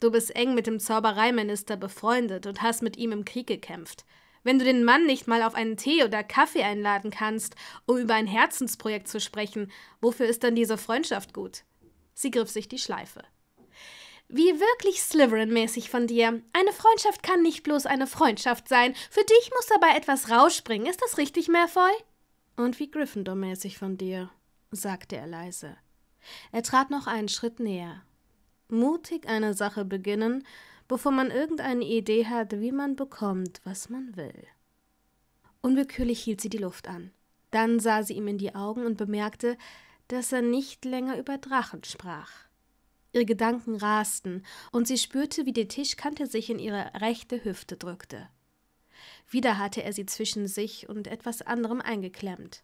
Du bist eng mit dem Zaubereiminister befreundet und hast mit ihm im Krieg gekämpft. Wenn du den Mann nicht mal auf einen Tee oder Kaffee einladen kannst, um über ein Herzensprojekt zu sprechen, wofür ist dann diese Freundschaft gut? Sie griff sich die Schleife. Wie wirklich Slytherin-mäßig von dir. Eine Freundschaft kann nicht bloß eine Freundschaft sein. Für dich muss dabei etwas rausspringen. Ist das richtig, Malfoy? Und wie Gryffindor-mäßig von dir, sagte er leise. Er trat noch einen Schritt näher. Mutig eine Sache beginnen, bevor man irgendeine Idee hat, wie man bekommt, was man will. Unwillkürlich hielt sie die Luft an. Dann sah sie ihm in die Augen und bemerkte, dass er nicht länger über Drachen sprach. Ihre Gedanken rasten, und sie spürte, wie die Tischkante sich in ihre rechte Hüfte drückte. Wieder hatte er sie zwischen sich und etwas anderem eingeklemmt.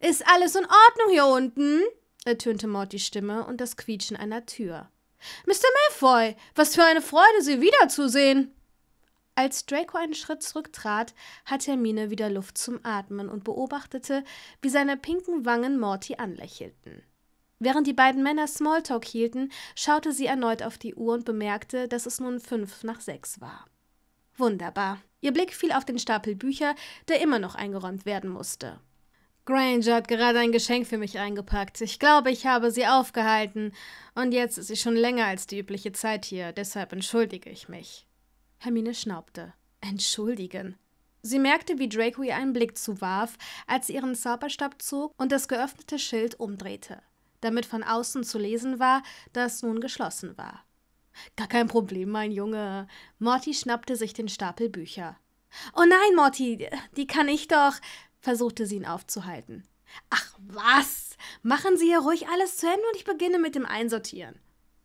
Ist alles in Ordnung hier unten? ertönte Mortys Stimme und das Quietschen einer Tür. Mr. Malfoy, was für eine Freude, Sie wiederzusehen! Als Draco einen Schritt zurücktrat, hatte Hermine wieder Luft zum Atmen und beobachtete, wie seine pinken Wangen Morty anlächelten. Während die beiden Männer Smalltalk hielten, schaute sie erneut auf die Uhr und bemerkte, dass es nun fünf nach sechs war. Wunderbar. Ihr Blick fiel auf den Stapel Bücher, der immer noch eingeräumt werden musste. Granger hat gerade ein Geschenk für mich eingepackt. Ich glaube, ich habe sie aufgehalten. Und jetzt ist sie schon länger als die übliche Zeit hier, deshalb entschuldige ich mich. Hermine schnaubte. Entschuldigen. Sie merkte, wie Draco ihr einen Blick zuwarf, als sie ihren Zauberstab zog und das geöffnete Schild umdrehte damit von außen zu lesen war, das nun geschlossen war. Gar kein Problem, mein Junge. Morty schnappte sich den Stapel Bücher. Oh nein, Morty, die kann ich doch, versuchte sie ihn aufzuhalten. Ach was! Machen Sie hier ruhig alles zu Ende und ich beginne mit dem Einsortieren.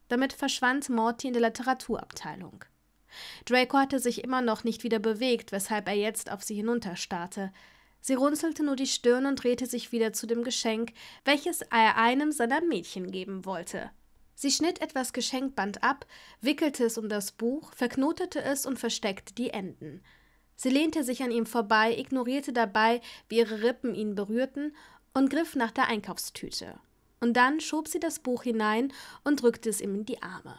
Damit verschwand Morty in der Literaturabteilung. Draco hatte sich immer noch nicht wieder bewegt, weshalb er jetzt auf sie hinunterstarrte. Sie runzelte nur die Stirn und drehte sich wieder zu dem Geschenk, welches er einem seiner Mädchen geben wollte. Sie schnitt etwas Geschenkband ab, wickelte es um das Buch, verknotete es und versteckte die Enden. Sie lehnte sich an ihm vorbei, ignorierte dabei, wie ihre Rippen ihn berührten, und griff nach der Einkaufstüte. Und dann schob sie das Buch hinein und drückte es ihm in die Arme.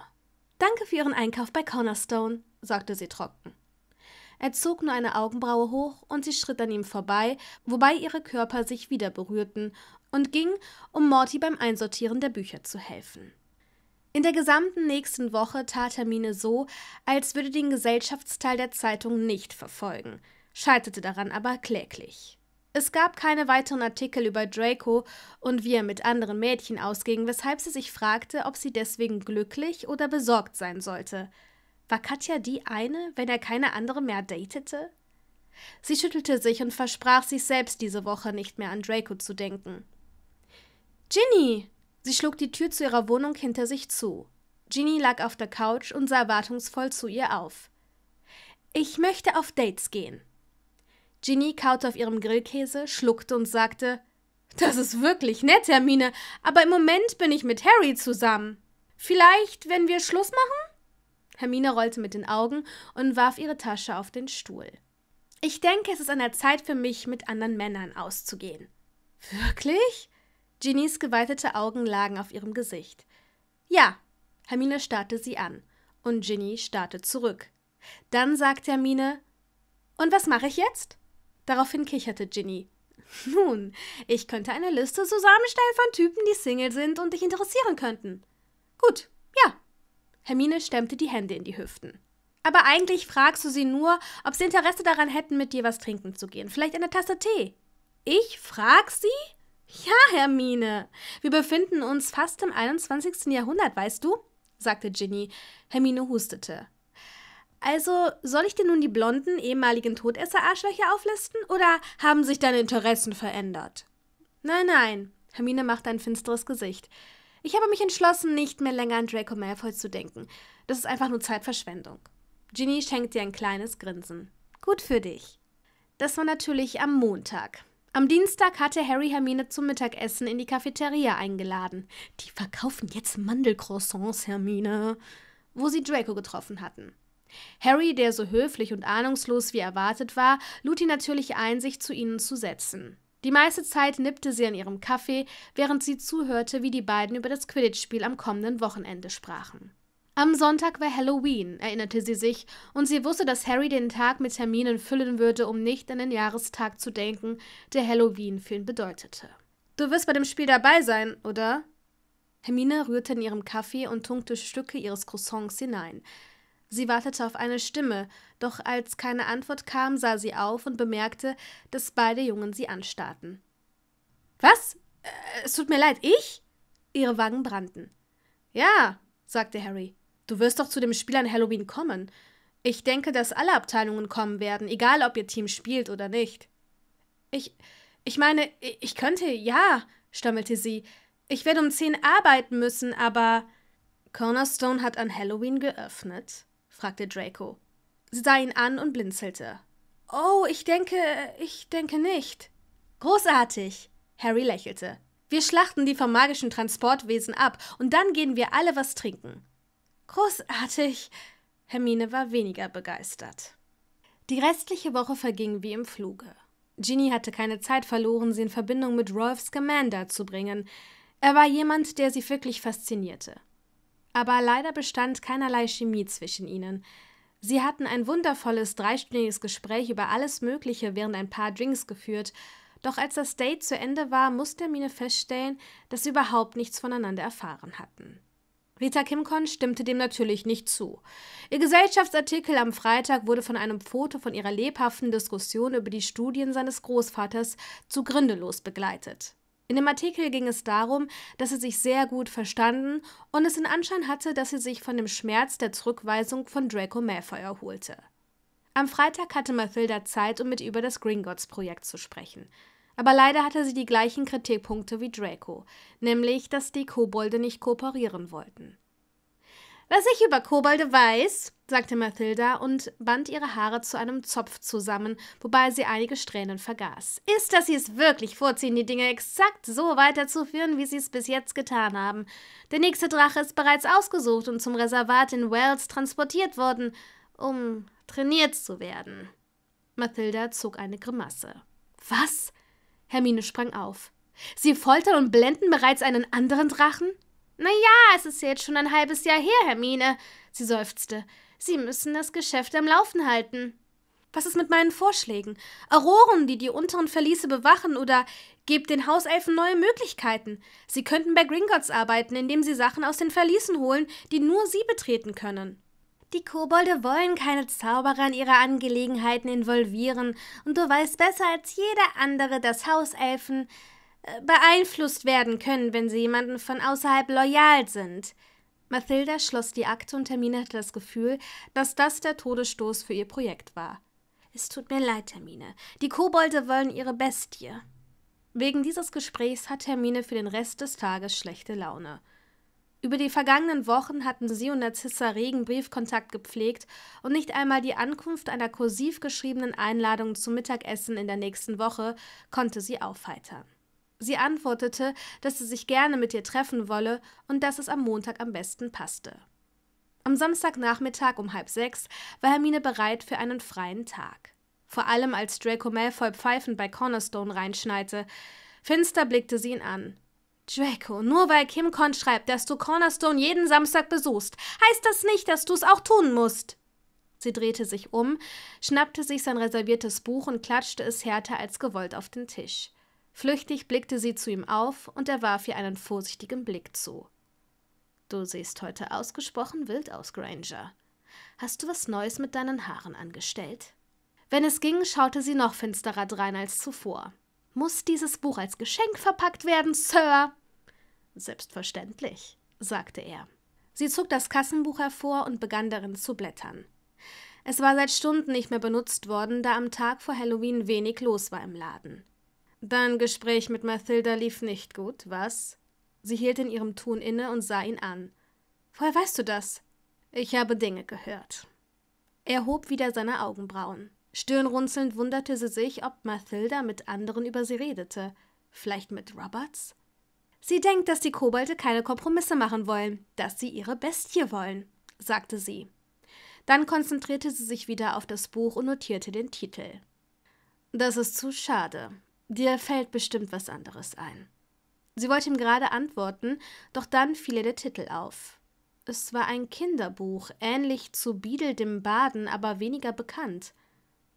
Danke für Ihren Einkauf bei Cornerstone, sagte sie trocken. Er zog nur eine Augenbraue hoch, und sie schritt an ihm vorbei, wobei ihre Körper sich wieder berührten, und ging, um Morty beim Einsortieren der Bücher zu helfen. In der gesamten nächsten Woche tat Hermine so, als würde den Gesellschaftsteil der Zeitung nicht verfolgen, scheiterte daran aber kläglich. Es gab keine weiteren Artikel über Draco und wie er mit anderen Mädchen ausging, weshalb sie sich fragte, ob sie deswegen glücklich oder besorgt sein sollte. War Katja die eine, wenn er keine andere mehr datete? Sie schüttelte sich und versprach sich selbst diese Woche nicht mehr an Draco zu denken. Ginny! Sie schlug die Tür zu ihrer Wohnung hinter sich zu. Ginny lag auf der Couch und sah erwartungsvoll zu ihr auf. Ich möchte auf Dates gehen. Ginny kaute auf ihrem Grillkäse, schluckte und sagte: Das ist wirklich nett, Hermine, aber im Moment bin ich mit Harry zusammen. Vielleicht, wenn wir Schluss machen? Hermine rollte mit den Augen und warf ihre Tasche auf den Stuhl. Ich denke, es ist an der Zeit für mich, mit anderen Männern auszugehen. Wirklich? Ginny's geweitete Augen lagen auf ihrem Gesicht. Ja. Hermine starrte sie an. Und Ginny starrte zurück. Dann sagte Hermine: Und was mache ich jetzt? Daraufhin kicherte Ginny. Nun, ich könnte eine Liste zusammenstellen von Typen, die Single sind und dich interessieren könnten. Gut, ja, Hermine stemmte die Hände in die Hüften. Aber eigentlich fragst du sie nur, ob sie Interesse daran hätten, mit dir was trinken zu gehen. Vielleicht eine Tasse Tee. Ich frag sie? Ja, Hermine. Wir befinden uns fast im 21. Jahrhundert, weißt du? sagte Ginny. Hermine hustete. Also, soll ich dir nun die blonden, ehemaligen Todesser-Arschlöcher auflisten? Oder haben sich deine Interessen verändert? Nein, nein. Hermine machte ein finsteres Gesicht. Ich habe mich entschlossen, nicht mehr länger an Draco Malfoy zu denken. Das ist einfach nur Zeitverschwendung. Ginny schenkt dir ein kleines Grinsen. Gut für dich. Das war natürlich am Montag. Am Dienstag hatte Harry Hermine zum Mittagessen in die Cafeteria eingeladen. Die verkaufen jetzt Mandelcroissants, Hermine, wo sie Draco getroffen hatten. Harry, der so höflich und ahnungslos wie erwartet war, lud ihn natürlich ein, sich zu ihnen zu setzen. Die meiste Zeit nippte sie an ihrem Kaffee, während sie zuhörte, wie die beiden über das Quidditch-Spiel am kommenden Wochenende sprachen. Am Sonntag war Halloween, erinnerte sie sich, und sie wusste, dass Harry den Tag mit Terminen füllen würde, um nicht an den Jahrestag zu denken, der Halloween für ihn bedeutete. Du wirst bei dem Spiel dabei sein, oder? Hermine rührte in ihrem Kaffee und tunkte Stücke ihres Croissants hinein. Sie wartete auf eine Stimme, doch als keine Antwort kam, sah sie auf und bemerkte, dass beide Jungen sie anstarrten. Was? Äh, es tut mir leid, ich? Ihre Wangen brannten. Ja, sagte Harry. Du wirst doch zu dem Spiel an Halloween kommen. Ich denke, dass alle Abteilungen kommen werden, egal ob ihr Team spielt oder nicht. Ich. Ich meine, ich könnte, ja, stammelte sie. Ich werde um zehn arbeiten müssen, aber. Cornerstone hat an Halloween geöffnet fragte Draco. Sie sah ihn an und blinzelte. Oh, ich denke, ich denke nicht. Großartig. Harry lächelte. Wir schlachten die vom magischen Transportwesen ab und dann gehen wir alle was trinken. Großartig. Hermine war weniger begeistert. Die restliche Woche verging wie im Fluge. Ginny hatte keine Zeit verloren, sie in Verbindung mit Rolf Scamander zu bringen. Er war jemand, der sie wirklich faszinierte. Aber leider bestand keinerlei Chemie zwischen ihnen. Sie hatten ein wundervolles dreistündiges Gespräch über alles Mögliche während ein paar Drinks geführt, doch als das Date zu Ende war, musste Mine feststellen, dass sie überhaupt nichts voneinander erfahren hatten. Rita Kimkon stimmte dem natürlich nicht zu. Ihr Gesellschaftsartikel am Freitag wurde von einem Foto von ihrer lebhaften Diskussion über die Studien seines Großvaters zu Gründelos begleitet. In dem Artikel ging es darum, dass sie sich sehr gut verstanden und es den Anschein hatte, dass sie sich von dem Schmerz der Zurückweisung von Draco Malfoy erholte. Am Freitag hatte Mathilda Zeit, um mit über das Gringotts-Projekt zu sprechen. Aber leider hatte sie die gleichen Kritikpunkte wie Draco, nämlich, dass die Kobolde nicht kooperieren wollten. Was ich über Kobolde weiß, sagte Mathilda und band ihre Haare zu einem Zopf zusammen, wobei sie einige Strähnen vergaß, ist, dass sie es wirklich vorziehen, die Dinge exakt so weiterzuführen, wie sie es bis jetzt getan haben. Der nächste Drache ist bereits ausgesucht und zum Reservat in Wells transportiert worden, um trainiert zu werden. Mathilda zog eine Grimasse. Was? Hermine sprang auf. Sie foltern und blenden bereits einen anderen Drachen? Na ja, es ist jetzt schon ein halbes Jahr her, Hermine, sie seufzte. Sie müssen das Geschäft am Laufen halten. Was ist mit meinen Vorschlägen? Auroren, die die unteren Verliese bewachen oder gebt den Hauselfen neue Möglichkeiten. Sie könnten bei Gringotts arbeiten, indem sie Sachen aus den Verliesen holen, die nur sie betreten können. Die Kobolde wollen keine Zauberer in ihre Angelegenheiten involvieren, und du weißt besser als jeder andere, dass Hauselfen äh, beeinflusst werden können, wenn sie jemanden von außerhalb loyal sind. Mathilda schloss die Akte und Termine hatte das Gefühl, dass das der Todesstoß für ihr Projekt war. Es tut mir leid, Termine. Die Kobolde wollen ihre Bestie. Wegen dieses Gesprächs hat Hermine für den Rest des Tages schlechte Laune. Über die vergangenen Wochen hatten sie und Narzissa regen Briefkontakt gepflegt und nicht einmal die Ankunft einer kursiv geschriebenen Einladung zum Mittagessen in der nächsten Woche konnte sie aufheitern. Sie antwortete, dass sie sich gerne mit ihr treffen wolle und dass es am Montag am besten passte. Am Samstagnachmittag um halb sechs war Hermine bereit für einen freien Tag. Vor allem als Draco Malfoy pfeifend bei Cornerstone reinschneite. Finster blickte sie ihn an. Draco, nur weil Kim Korn schreibt, dass du Cornerstone jeden Samstag besuchst, heißt das nicht, dass du es auch tun musst. Sie drehte sich um, schnappte sich sein reserviertes Buch und klatschte es härter als gewollt auf den Tisch. Flüchtig blickte sie zu ihm auf und er warf ihr einen vorsichtigen Blick zu. Du siehst heute ausgesprochen wild aus, Granger. Hast du was Neues mit deinen Haaren angestellt? Wenn es ging, schaute sie noch finsterer drein als zuvor. Muss dieses Buch als Geschenk verpackt werden, Sir? Selbstverständlich, sagte er. Sie zog das Kassenbuch hervor und begann darin zu blättern. Es war seit Stunden nicht mehr benutzt worden, da am Tag vor Halloween wenig los war im Laden. Dein Gespräch mit Mathilda lief nicht gut, was? Sie hielt in ihrem Tun inne und sah ihn an. Woher weißt du das? Ich habe Dinge gehört. Er hob wieder seine Augenbrauen. Stirnrunzelnd wunderte sie sich, ob Mathilda mit anderen über sie redete. Vielleicht mit Roberts? Sie denkt, dass die Kobolde keine Kompromisse machen wollen, dass sie ihre Bestie wollen, sagte sie. Dann konzentrierte sie sich wieder auf das Buch und notierte den Titel. Das ist zu schade, Dir fällt bestimmt was anderes ein. Sie wollte ihm gerade antworten, doch dann fiel ihr der Titel auf. Es war ein Kinderbuch, ähnlich zu Biedel dem Baden, aber weniger bekannt.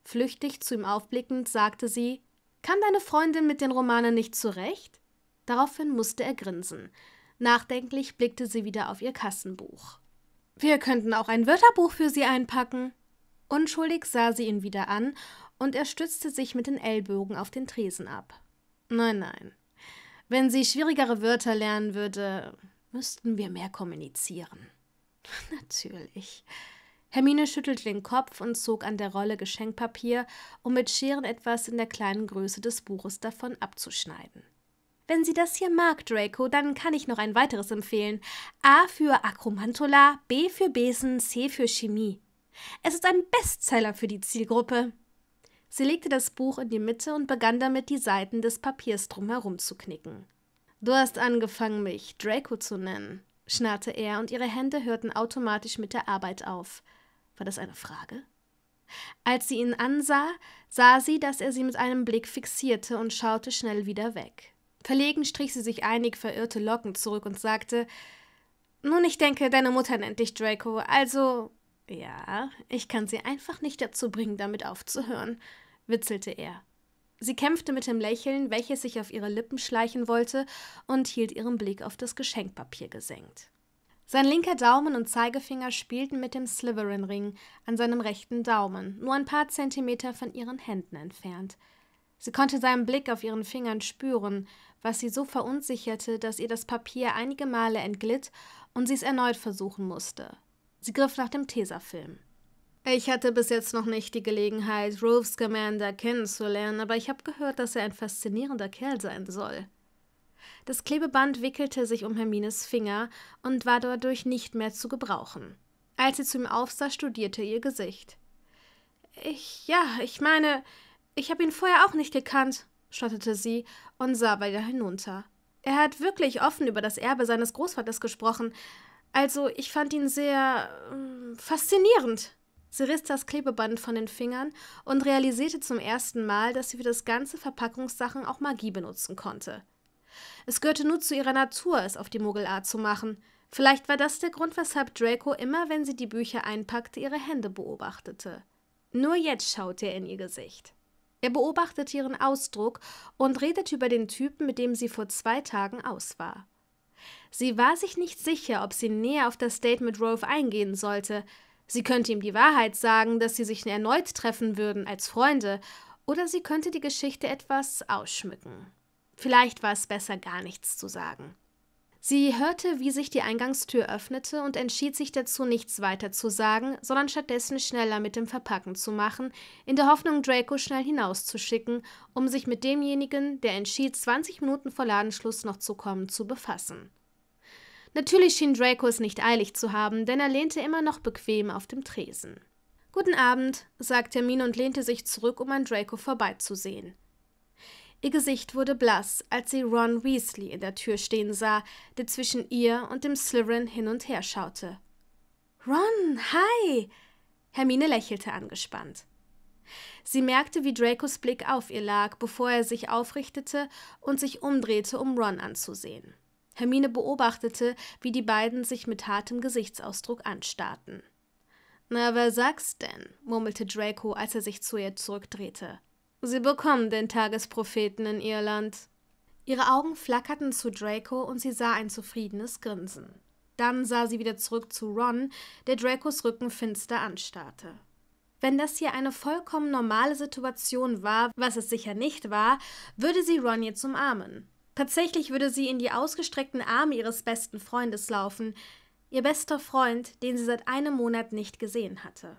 Flüchtig zu ihm aufblickend sagte sie: Kam deine Freundin mit den Romanen nicht zurecht? Daraufhin musste er grinsen. Nachdenklich blickte sie wieder auf ihr Kassenbuch. Wir könnten auch ein Wörterbuch für sie einpacken. Unschuldig sah sie ihn wieder an und er stützte sich mit den Ellbogen auf den Tresen ab. Nein, nein. Wenn sie schwierigere Wörter lernen würde, müssten wir mehr kommunizieren. Natürlich. Hermine schüttelte den Kopf und zog an der Rolle Geschenkpapier, um mit Scheren etwas in der kleinen Größe des Buches davon abzuschneiden. Wenn sie das hier mag, Draco, dann kann ich noch ein weiteres empfehlen. A für Akromantula, B für Besen, C für Chemie. Es ist ein Bestseller für die Zielgruppe. Sie legte das Buch in die Mitte und begann damit, die Seiten des Papiers drumherum zu knicken. Du hast angefangen, mich Draco zu nennen, schnarrte er, und ihre Hände hörten automatisch mit der Arbeit auf. War das eine Frage? Als sie ihn ansah, sah sie, dass er sie mit einem Blick fixierte und schaute schnell wieder weg. Verlegen strich sie sich einig verirrte Locken zurück und sagte: Nun, ich denke, deine Mutter nennt dich Draco, also. Ja, ich kann sie einfach nicht dazu bringen, damit aufzuhören witzelte er. Sie kämpfte mit dem Lächeln, welches sich auf ihre Lippen schleichen wollte, und hielt ihren Blick auf das Geschenkpapier gesenkt. Sein linker Daumen und Zeigefinger spielten mit dem Slytherin-Ring an seinem rechten Daumen, nur ein paar Zentimeter von ihren Händen entfernt. Sie konnte seinen Blick auf ihren Fingern spüren, was sie so verunsicherte, dass ihr das Papier einige Male entglitt und sie es erneut versuchen musste. Sie griff nach dem Tesafilm. Ich hatte bis jetzt noch nicht die Gelegenheit, Roves Commander kennenzulernen, aber ich habe gehört, dass er ein faszinierender Kerl sein soll. Das Klebeband wickelte sich um Hermines Finger und war dadurch nicht mehr zu gebrauchen. Als sie zu ihm aufsah, studierte ihr Gesicht. Ich, ja, ich meine, ich habe ihn vorher auch nicht gekannt, stotterte sie und sah weiter hinunter. Er hat wirklich offen über das Erbe seines Großvaters gesprochen. Also, ich fand ihn sehr äh, faszinierend. Sie riss das Klebeband von den Fingern und realisierte zum ersten Mal, dass sie für das ganze Verpackungssachen auch Magie benutzen konnte. Es gehörte nur zu ihrer Natur, es auf die Muggelart zu machen. Vielleicht war das der Grund, weshalb Draco immer, wenn sie die Bücher einpackte, ihre Hände beobachtete. Nur jetzt schaute er in ihr Gesicht. Er beobachtete ihren Ausdruck und redete über den Typen, mit dem sie vor zwei Tagen aus war. Sie war sich nicht sicher, ob sie näher auf das Date mit Rolf eingehen sollte, Sie könnte ihm die Wahrheit sagen, dass sie sich erneut treffen würden als Freunde, oder sie könnte die Geschichte etwas ausschmücken. Vielleicht war es besser, gar nichts zu sagen. Sie hörte, wie sich die Eingangstür öffnete und entschied sich dazu, nichts weiter zu sagen, sondern stattdessen schneller mit dem Verpacken zu machen, in der Hoffnung, Draco schnell hinauszuschicken, um sich mit demjenigen, der entschied, 20 Minuten vor Ladenschluss noch zu kommen, zu befassen. Natürlich schien Draco es nicht eilig zu haben, denn er lehnte immer noch bequem auf dem Tresen. Guten Abend, sagte Hermine und lehnte sich zurück, um an Draco vorbeizusehen. Ihr Gesicht wurde blass, als sie Ron Weasley in der Tür stehen sah, der zwischen ihr und dem Slytherin hin und her schaute. Ron, hi! Hermine lächelte angespannt. Sie merkte, wie Dracos Blick auf ihr lag, bevor er sich aufrichtete und sich umdrehte, um Ron anzusehen. Hermine beobachtete, wie die beiden sich mit hartem Gesichtsausdruck anstarrten. Na, wer sag's denn? murmelte Draco, als er sich zu ihr zurückdrehte. Sie bekommen den Tagespropheten in Irland. Ihre Augen flackerten zu Draco und sie sah ein zufriedenes Grinsen. Dann sah sie wieder zurück zu Ron, der Dracos Rücken finster anstarrte. Wenn das hier eine vollkommen normale Situation war, was es sicher nicht war, würde sie Ron jetzt umarmen. Tatsächlich würde sie in die ausgestreckten Arme ihres besten Freundes laufen, ihr bester Freund, den sie seit einem Monat nicht gesehen hatte.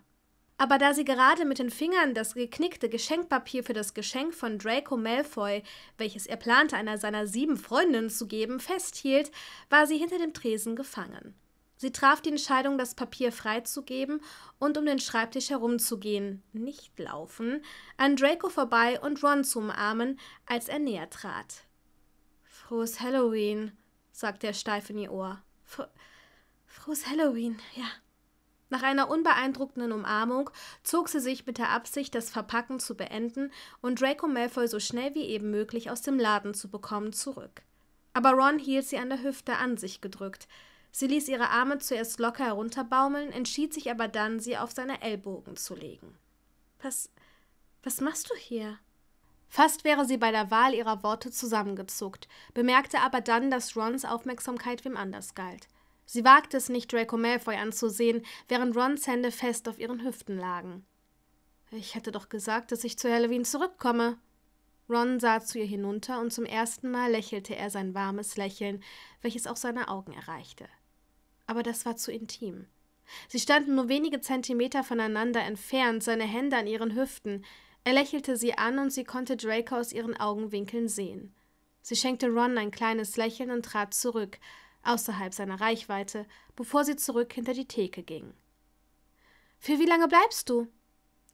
Aber da sie gerade mit den Fingern das geknickte Geschenkpapier für das Geschenk von Draco Malfoy, welches er plante, einer seiner sieben Freundinnen zu geben, festhielt, war sie hinter dem Tresen gefangen. Sie traf die Entscheidung, das Papier freizugeben und um den Schreibtisch herumzugehen, nicht laufen, an Draco vorbei und Ron zu umarmen, als er näher trat. Frohes Halloween, sagte er steif in ihr Ohr. Fro Frohes Halloween, ja. Nach einer unbeeindruckenden Umarmung zog sie sich mit der Absicht, das Verpacken zu beenden und Draco Malfoy so schnell wie eben möglich aus dem Laden zu bekommen, zurück. Aber Ron hielt sie an der Hüfte an sich gedrückt. Sie ließ ihre Arme zuerst locker herunterbaumeln, entschied sich aber dann, sie auf seine Ellbogen zu legen. Was, was machst du hier? Fast wäre sie bei der Wahl ihrer Worte zusammengezuckt, bemerkte aber dann, dass Rons Aufmerksamkeit wem anders galt. Sie wagte es nicht, Draco Malfoy anzusehen, während Rons Hände fest auf ihren Hüften lagen. Ich hätte doch gesagt, dass ich zu Halloween zurückkomme. Ron sah zu ihr hinunter und zum ersten Mal lächelte er sein warmes Lächeln, welches auch seine Augen erreichte. Aber das war zu intim. Sie standen nur wenige Zentimeter voneinander entfernt, seine Hände an ihren Hüften. Er lächelte sie an und sie konnte Draco aus ihren Augenwinkeln sehen. Sie schenkte Ron ein kleines Lächeln und trat zurück, außerhalb seiner Reichweite, bevor sie zurück hinter die Theke ging. Für wie lange bleibst du?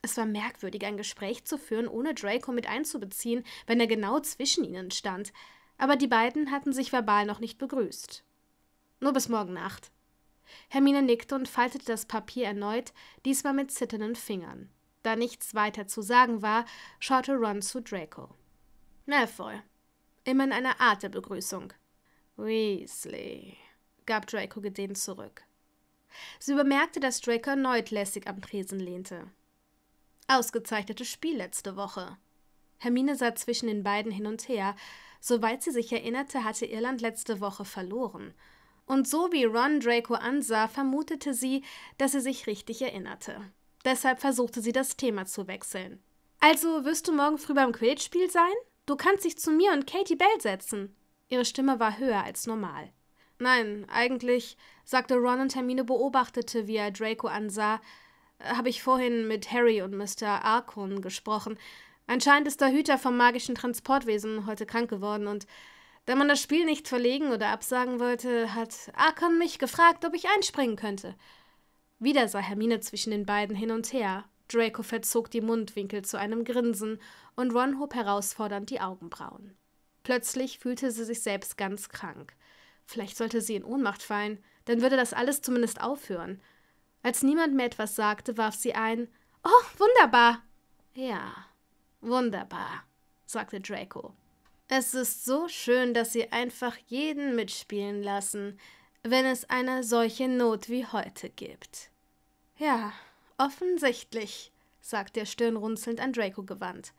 Es war merkwürdig, ein Gespräch zu führen, ohne Draco mit einzubeziehen, wenn er genau zwischen ihnen stand, aber die beiden hatten sich verbal noch nicht begrüßt. Nur bis morgen Nacht. Hermine nickte und faltete das Papier erneut, diesmal mit zitternden Fingern. Da nichts weiter zu sagen war, schaute Ron zu Draco. Malfoy. Immer in einer Art der Begrüßung. Weasley, gab Draco gedehnt zurück. Sie bemerkte, dass Draco erneut lässig am Tresen lehnte. Ausgezeichnetes Spiel letzte Woche. Hermine sah zwischen den beiden hin und her. Soweit sie sich erinnerte, hatte Irland letzte Woche verloren. Und so wie Ron Draco ansah, vermutete sie, dass er sich richtig erinnerte. Deshalb versuchte sie das Thema zu wechseln. Also wirst du morgen früh beim Quidditch-Spiel sein? Du kannst dich zu mir und Katie Bell setzen. Ihre Stimme war höher als normal. Nein, eigentlich, sagte Ron und Hermine beobachtete, wie er Draco ansah, habe ich vorhin mit Harry und Mr. Arkon gesprochen. Anscheinend ist der Hüter vom magischen Transportwesen heute krank geworden und da man das Spiel nicht verlegen oder absagen wollte, hat Arkon mich gefragt, ob ich einspringen könnte. Wieder sah Hermine zwischen den beiden hin und her. Draco verzog die Mundwinkel zu einem Grinsen und Ron hob herausfordernd die Augenbrauen. Plötzlich fühlte sie sich selbst ganz krank. Vielleicht sollte sie in Ohnmacht fallen, dann würde das alles zumindest aufhören. Als niemand mehr etwas sagte, warf sie ein: Oh, wunderbar! Ja, wunderbar, sagte Draco. Es ist so schön, dass sie einfach jeden mitspielen lassen, wenn es eine solche Not wie heute gibt. Ja, offensichtlich, sagte er stirnrunzelnd an Draco gewandt.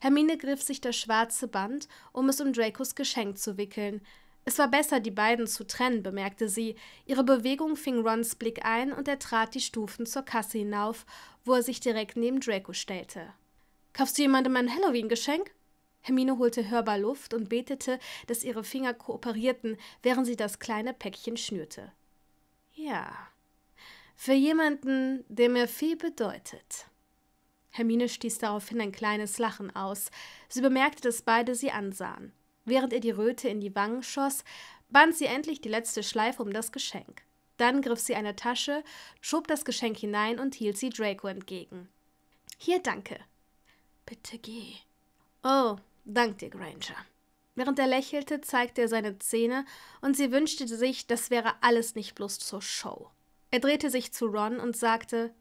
Hermine griff sich das schwarze Band, um es um Dracos Geschenk zu wickeln. Es war besser, die beiden zu trennen, bemerkte sie. Ihre Bewegung fing Rons Blick ein und er trat die Stufen zur Kasse hinauf, wo er sich direkt neben Draco stellte. Kaufst du jemandem ein Halloween-Geschenk? Hermine holte hörbar Luft und betete, dass ihre Finger kooperierten, während sie das kleine Päckchen schnürte. Ja. Für jemanden, der mir viel bedeutet. Hermine stieß daraufhin ein kleines Lachen aus. Sie bemerkte, dass beide sie ansahen. Während ihr die Röte in die Wangen schoss, band sie endlich die letzte Schleife um das Geschenk. Dann griff sie eine Tasche, schob das Geschenk hinein und hielt sie Draco entgegen. Hier, danke. Bitte geh. Oh, dank dir, Granger. Während er lächelte, zeigte er seine Zähne und sie wünschte sich, das wäre alles nicht bloß zur Show. Er drehte sich zu Ron und sagte: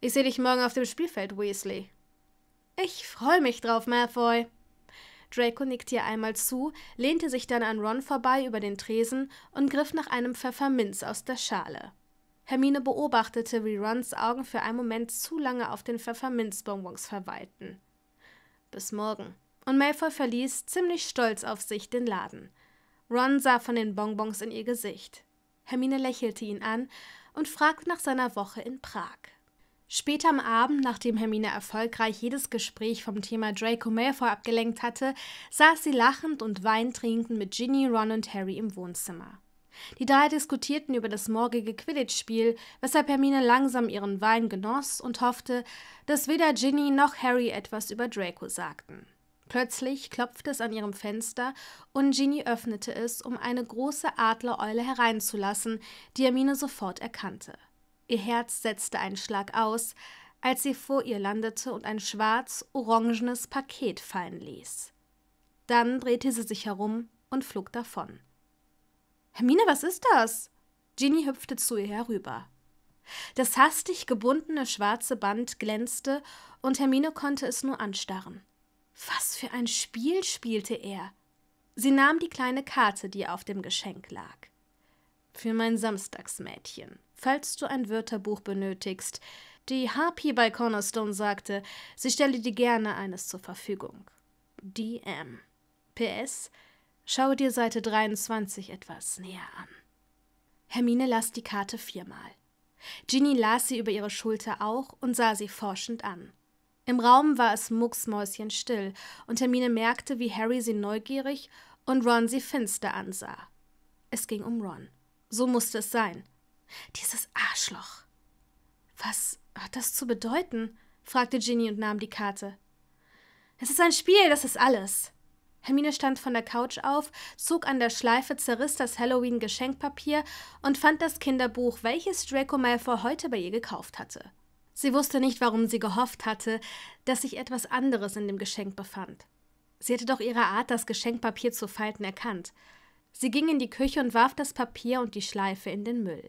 Ich sehe dich morgen auf dem Spielfeld, Weasley. Ich freue mich drauf, Malfoy. Draco nickte ihr einmal zu, lehnte sich dann an Ron vorbei über den Tresen und griff nach einem Pfefferminz aus der Schale. Hermine beobachtete, wie Rons Augen für einen Moment zu lange auf den Pfefferminzbonbons verweilten. Bis morgen. Und Malfoy verließ, ziemlich stolz auf sich, den Laden. Ron sah von den Bonbons in ihr Gesicht. Hermine lächelte ihn an und fragt nach seiner Woche in Prag. Später am Abend, nachdem Hermine erfolgreich jedes Gespräch vom Thema Draco Malfoy abgelenkt hatte, saß sie lachend und weintrinkend mit Ginny, Ron und Harry im Wohnzimmer. Die drei diskutierten über das morgige Quidditch-Spiel, weshalb Hermine langsam ihren Wein genoss und hoffte, dass weder Ginny noch Harry etwas über Draco sagten. Plötzlich klopfte es an ihrem Fenster und Ginny öffnete es, um eine große Adlereule hereinzulassen, die Hermine sofort erkannte. Ihr Herz setzte einen Schlag aus, als sie vor ihr landete und ein schwarz-orangenes Paket fallen ließ. Dann drehte sie sich herum und flog davon. Hermine, was ist das? Ginny hüpfte zu ihr herüber. Das hastig gebundene schwarze Band glänzte und Hermine konnte es nur anstarren. Was für ein Spiel spielte er! Sie nahm die kleine Karte, die auf dem Geschenk lag. Für mein Samstagsmädchen, falls du ein Wörterbuch benötigst. Die Harpy bei Cornerstone sagte, sie stelle dir gerne eines zur Verfügung. DM. PS, Schaue dir Seite 23 etwas näher an. Hermine las die Karte viermal. Ginny las sie über ihre Schulter auch und sah sie forschend an. Im Raum war es mucksmäuschenstill und Hermine merkte, wie Harry sie neugierig und Ron sie finster ansah. Es ging um Ron. So musste es sein. Dieses Arschloch. Was hat das zu bedeuten? fragte Ginny und nahm die Karte. Es ist ein Spiel, das ist alles. Hermine stand von der Couch auf, zog an der Schleife, zerriss das Halloween-Geschenkpapier und fand das Kinderbuch, welches Draco Malfoy heute bei ihr gekauft hatte. Sie wusste nicht, warum sie gehofft hatte, dass sich etwas anderes in dem Geschenk befand. Sie hatte doch ihre Art, das Geschenkpapier zu falten, erkannt. Sie ging in die Küche und warf das Papier und die Schleife in den Müll.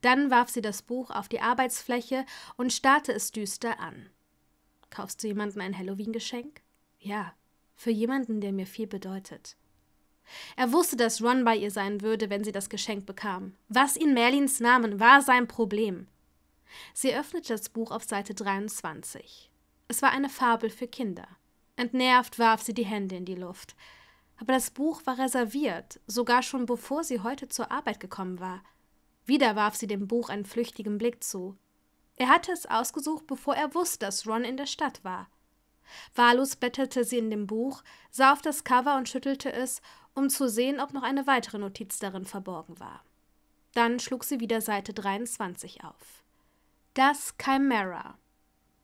Dann warf sie das Buch auf die Arbeitsfläche und starrte es düster an. Kaufst du jemandem ein Halloween-Geschenk? Ja, für jemanden, der mir viel bedeutet. Er wusste, dass Ron bei ihr sein würde, wenn sie das Geschenk bekam. Was in Merlins Namen war sein Problem. Sie öffnete das Buch auf Seite 23. Es war eine Fabel für Kinder. Entnervt warf sie die Hände in die Luft. Aber das Buch war reserviert, sogar schon bevor sie heute zur Arbeit gekommen war. Wieder warf sie dem Buch einen flüchtigen Blick zu. Er hatte es ausgesucht, bevor er wusste, dass Ron in der Stadt war. Wahllos bettelte sie in dem Buch, sah auf das Cover und schüttelte es, um zu sehen, ob noch eine weitere Notiz darin verborgen war. Dann schlug sie wieder Seite 23 auf. Das Chimera.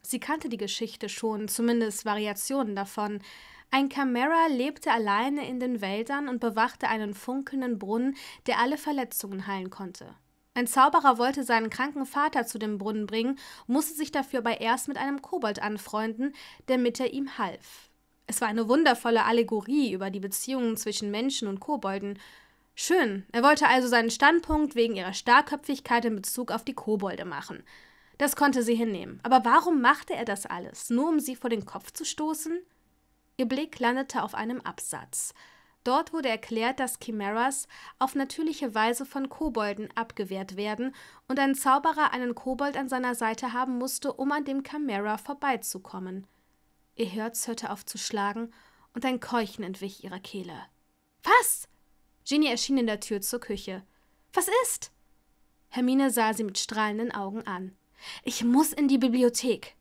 Sie kannte die Geschichte schon, zumindest Variationen davon. Ein Chimera lebte alleine in den Wäldern und bewachte einen funkelnden Brunnen, der alle Verletzungen heilen konnte. Ein Zauberer wollte seinen kranken Vater zu dem Brunnen bringen, musste sich dafür aber erst mit einem Kobold anfreunden, damit er ihm half. Es war eine wundervolle Allegorie über die Beziehungen zwischen Menschen und Kobolden. Schön, er wollte also seinen Standpunkt wegen ihrer Starrköpfigkeit in Bezug auf die Kobolde machen. Das konnte sie hinnehmen. Aber warum machte er das alles? Nur um sie vor den Kopf zu stoßen? Ihr Blick landete auf einem Absatz. Dort wurde erklärt, dass Chimeras auf natürliche Weise von Kobolden abgewehrt werden und ein Zauberer einen Kobold an seiner Seite haben musste, um an dem Chimera vorbeizukommen. Ihr Herz hörte auf zu schlagen und ein Keuchen entwich ihrer Kehle. Was? Genie erschien in der Tür zur Küche. Was ist? Hermine sah sie mit strahlenden Augen an. Ich muss in die Bibliothek.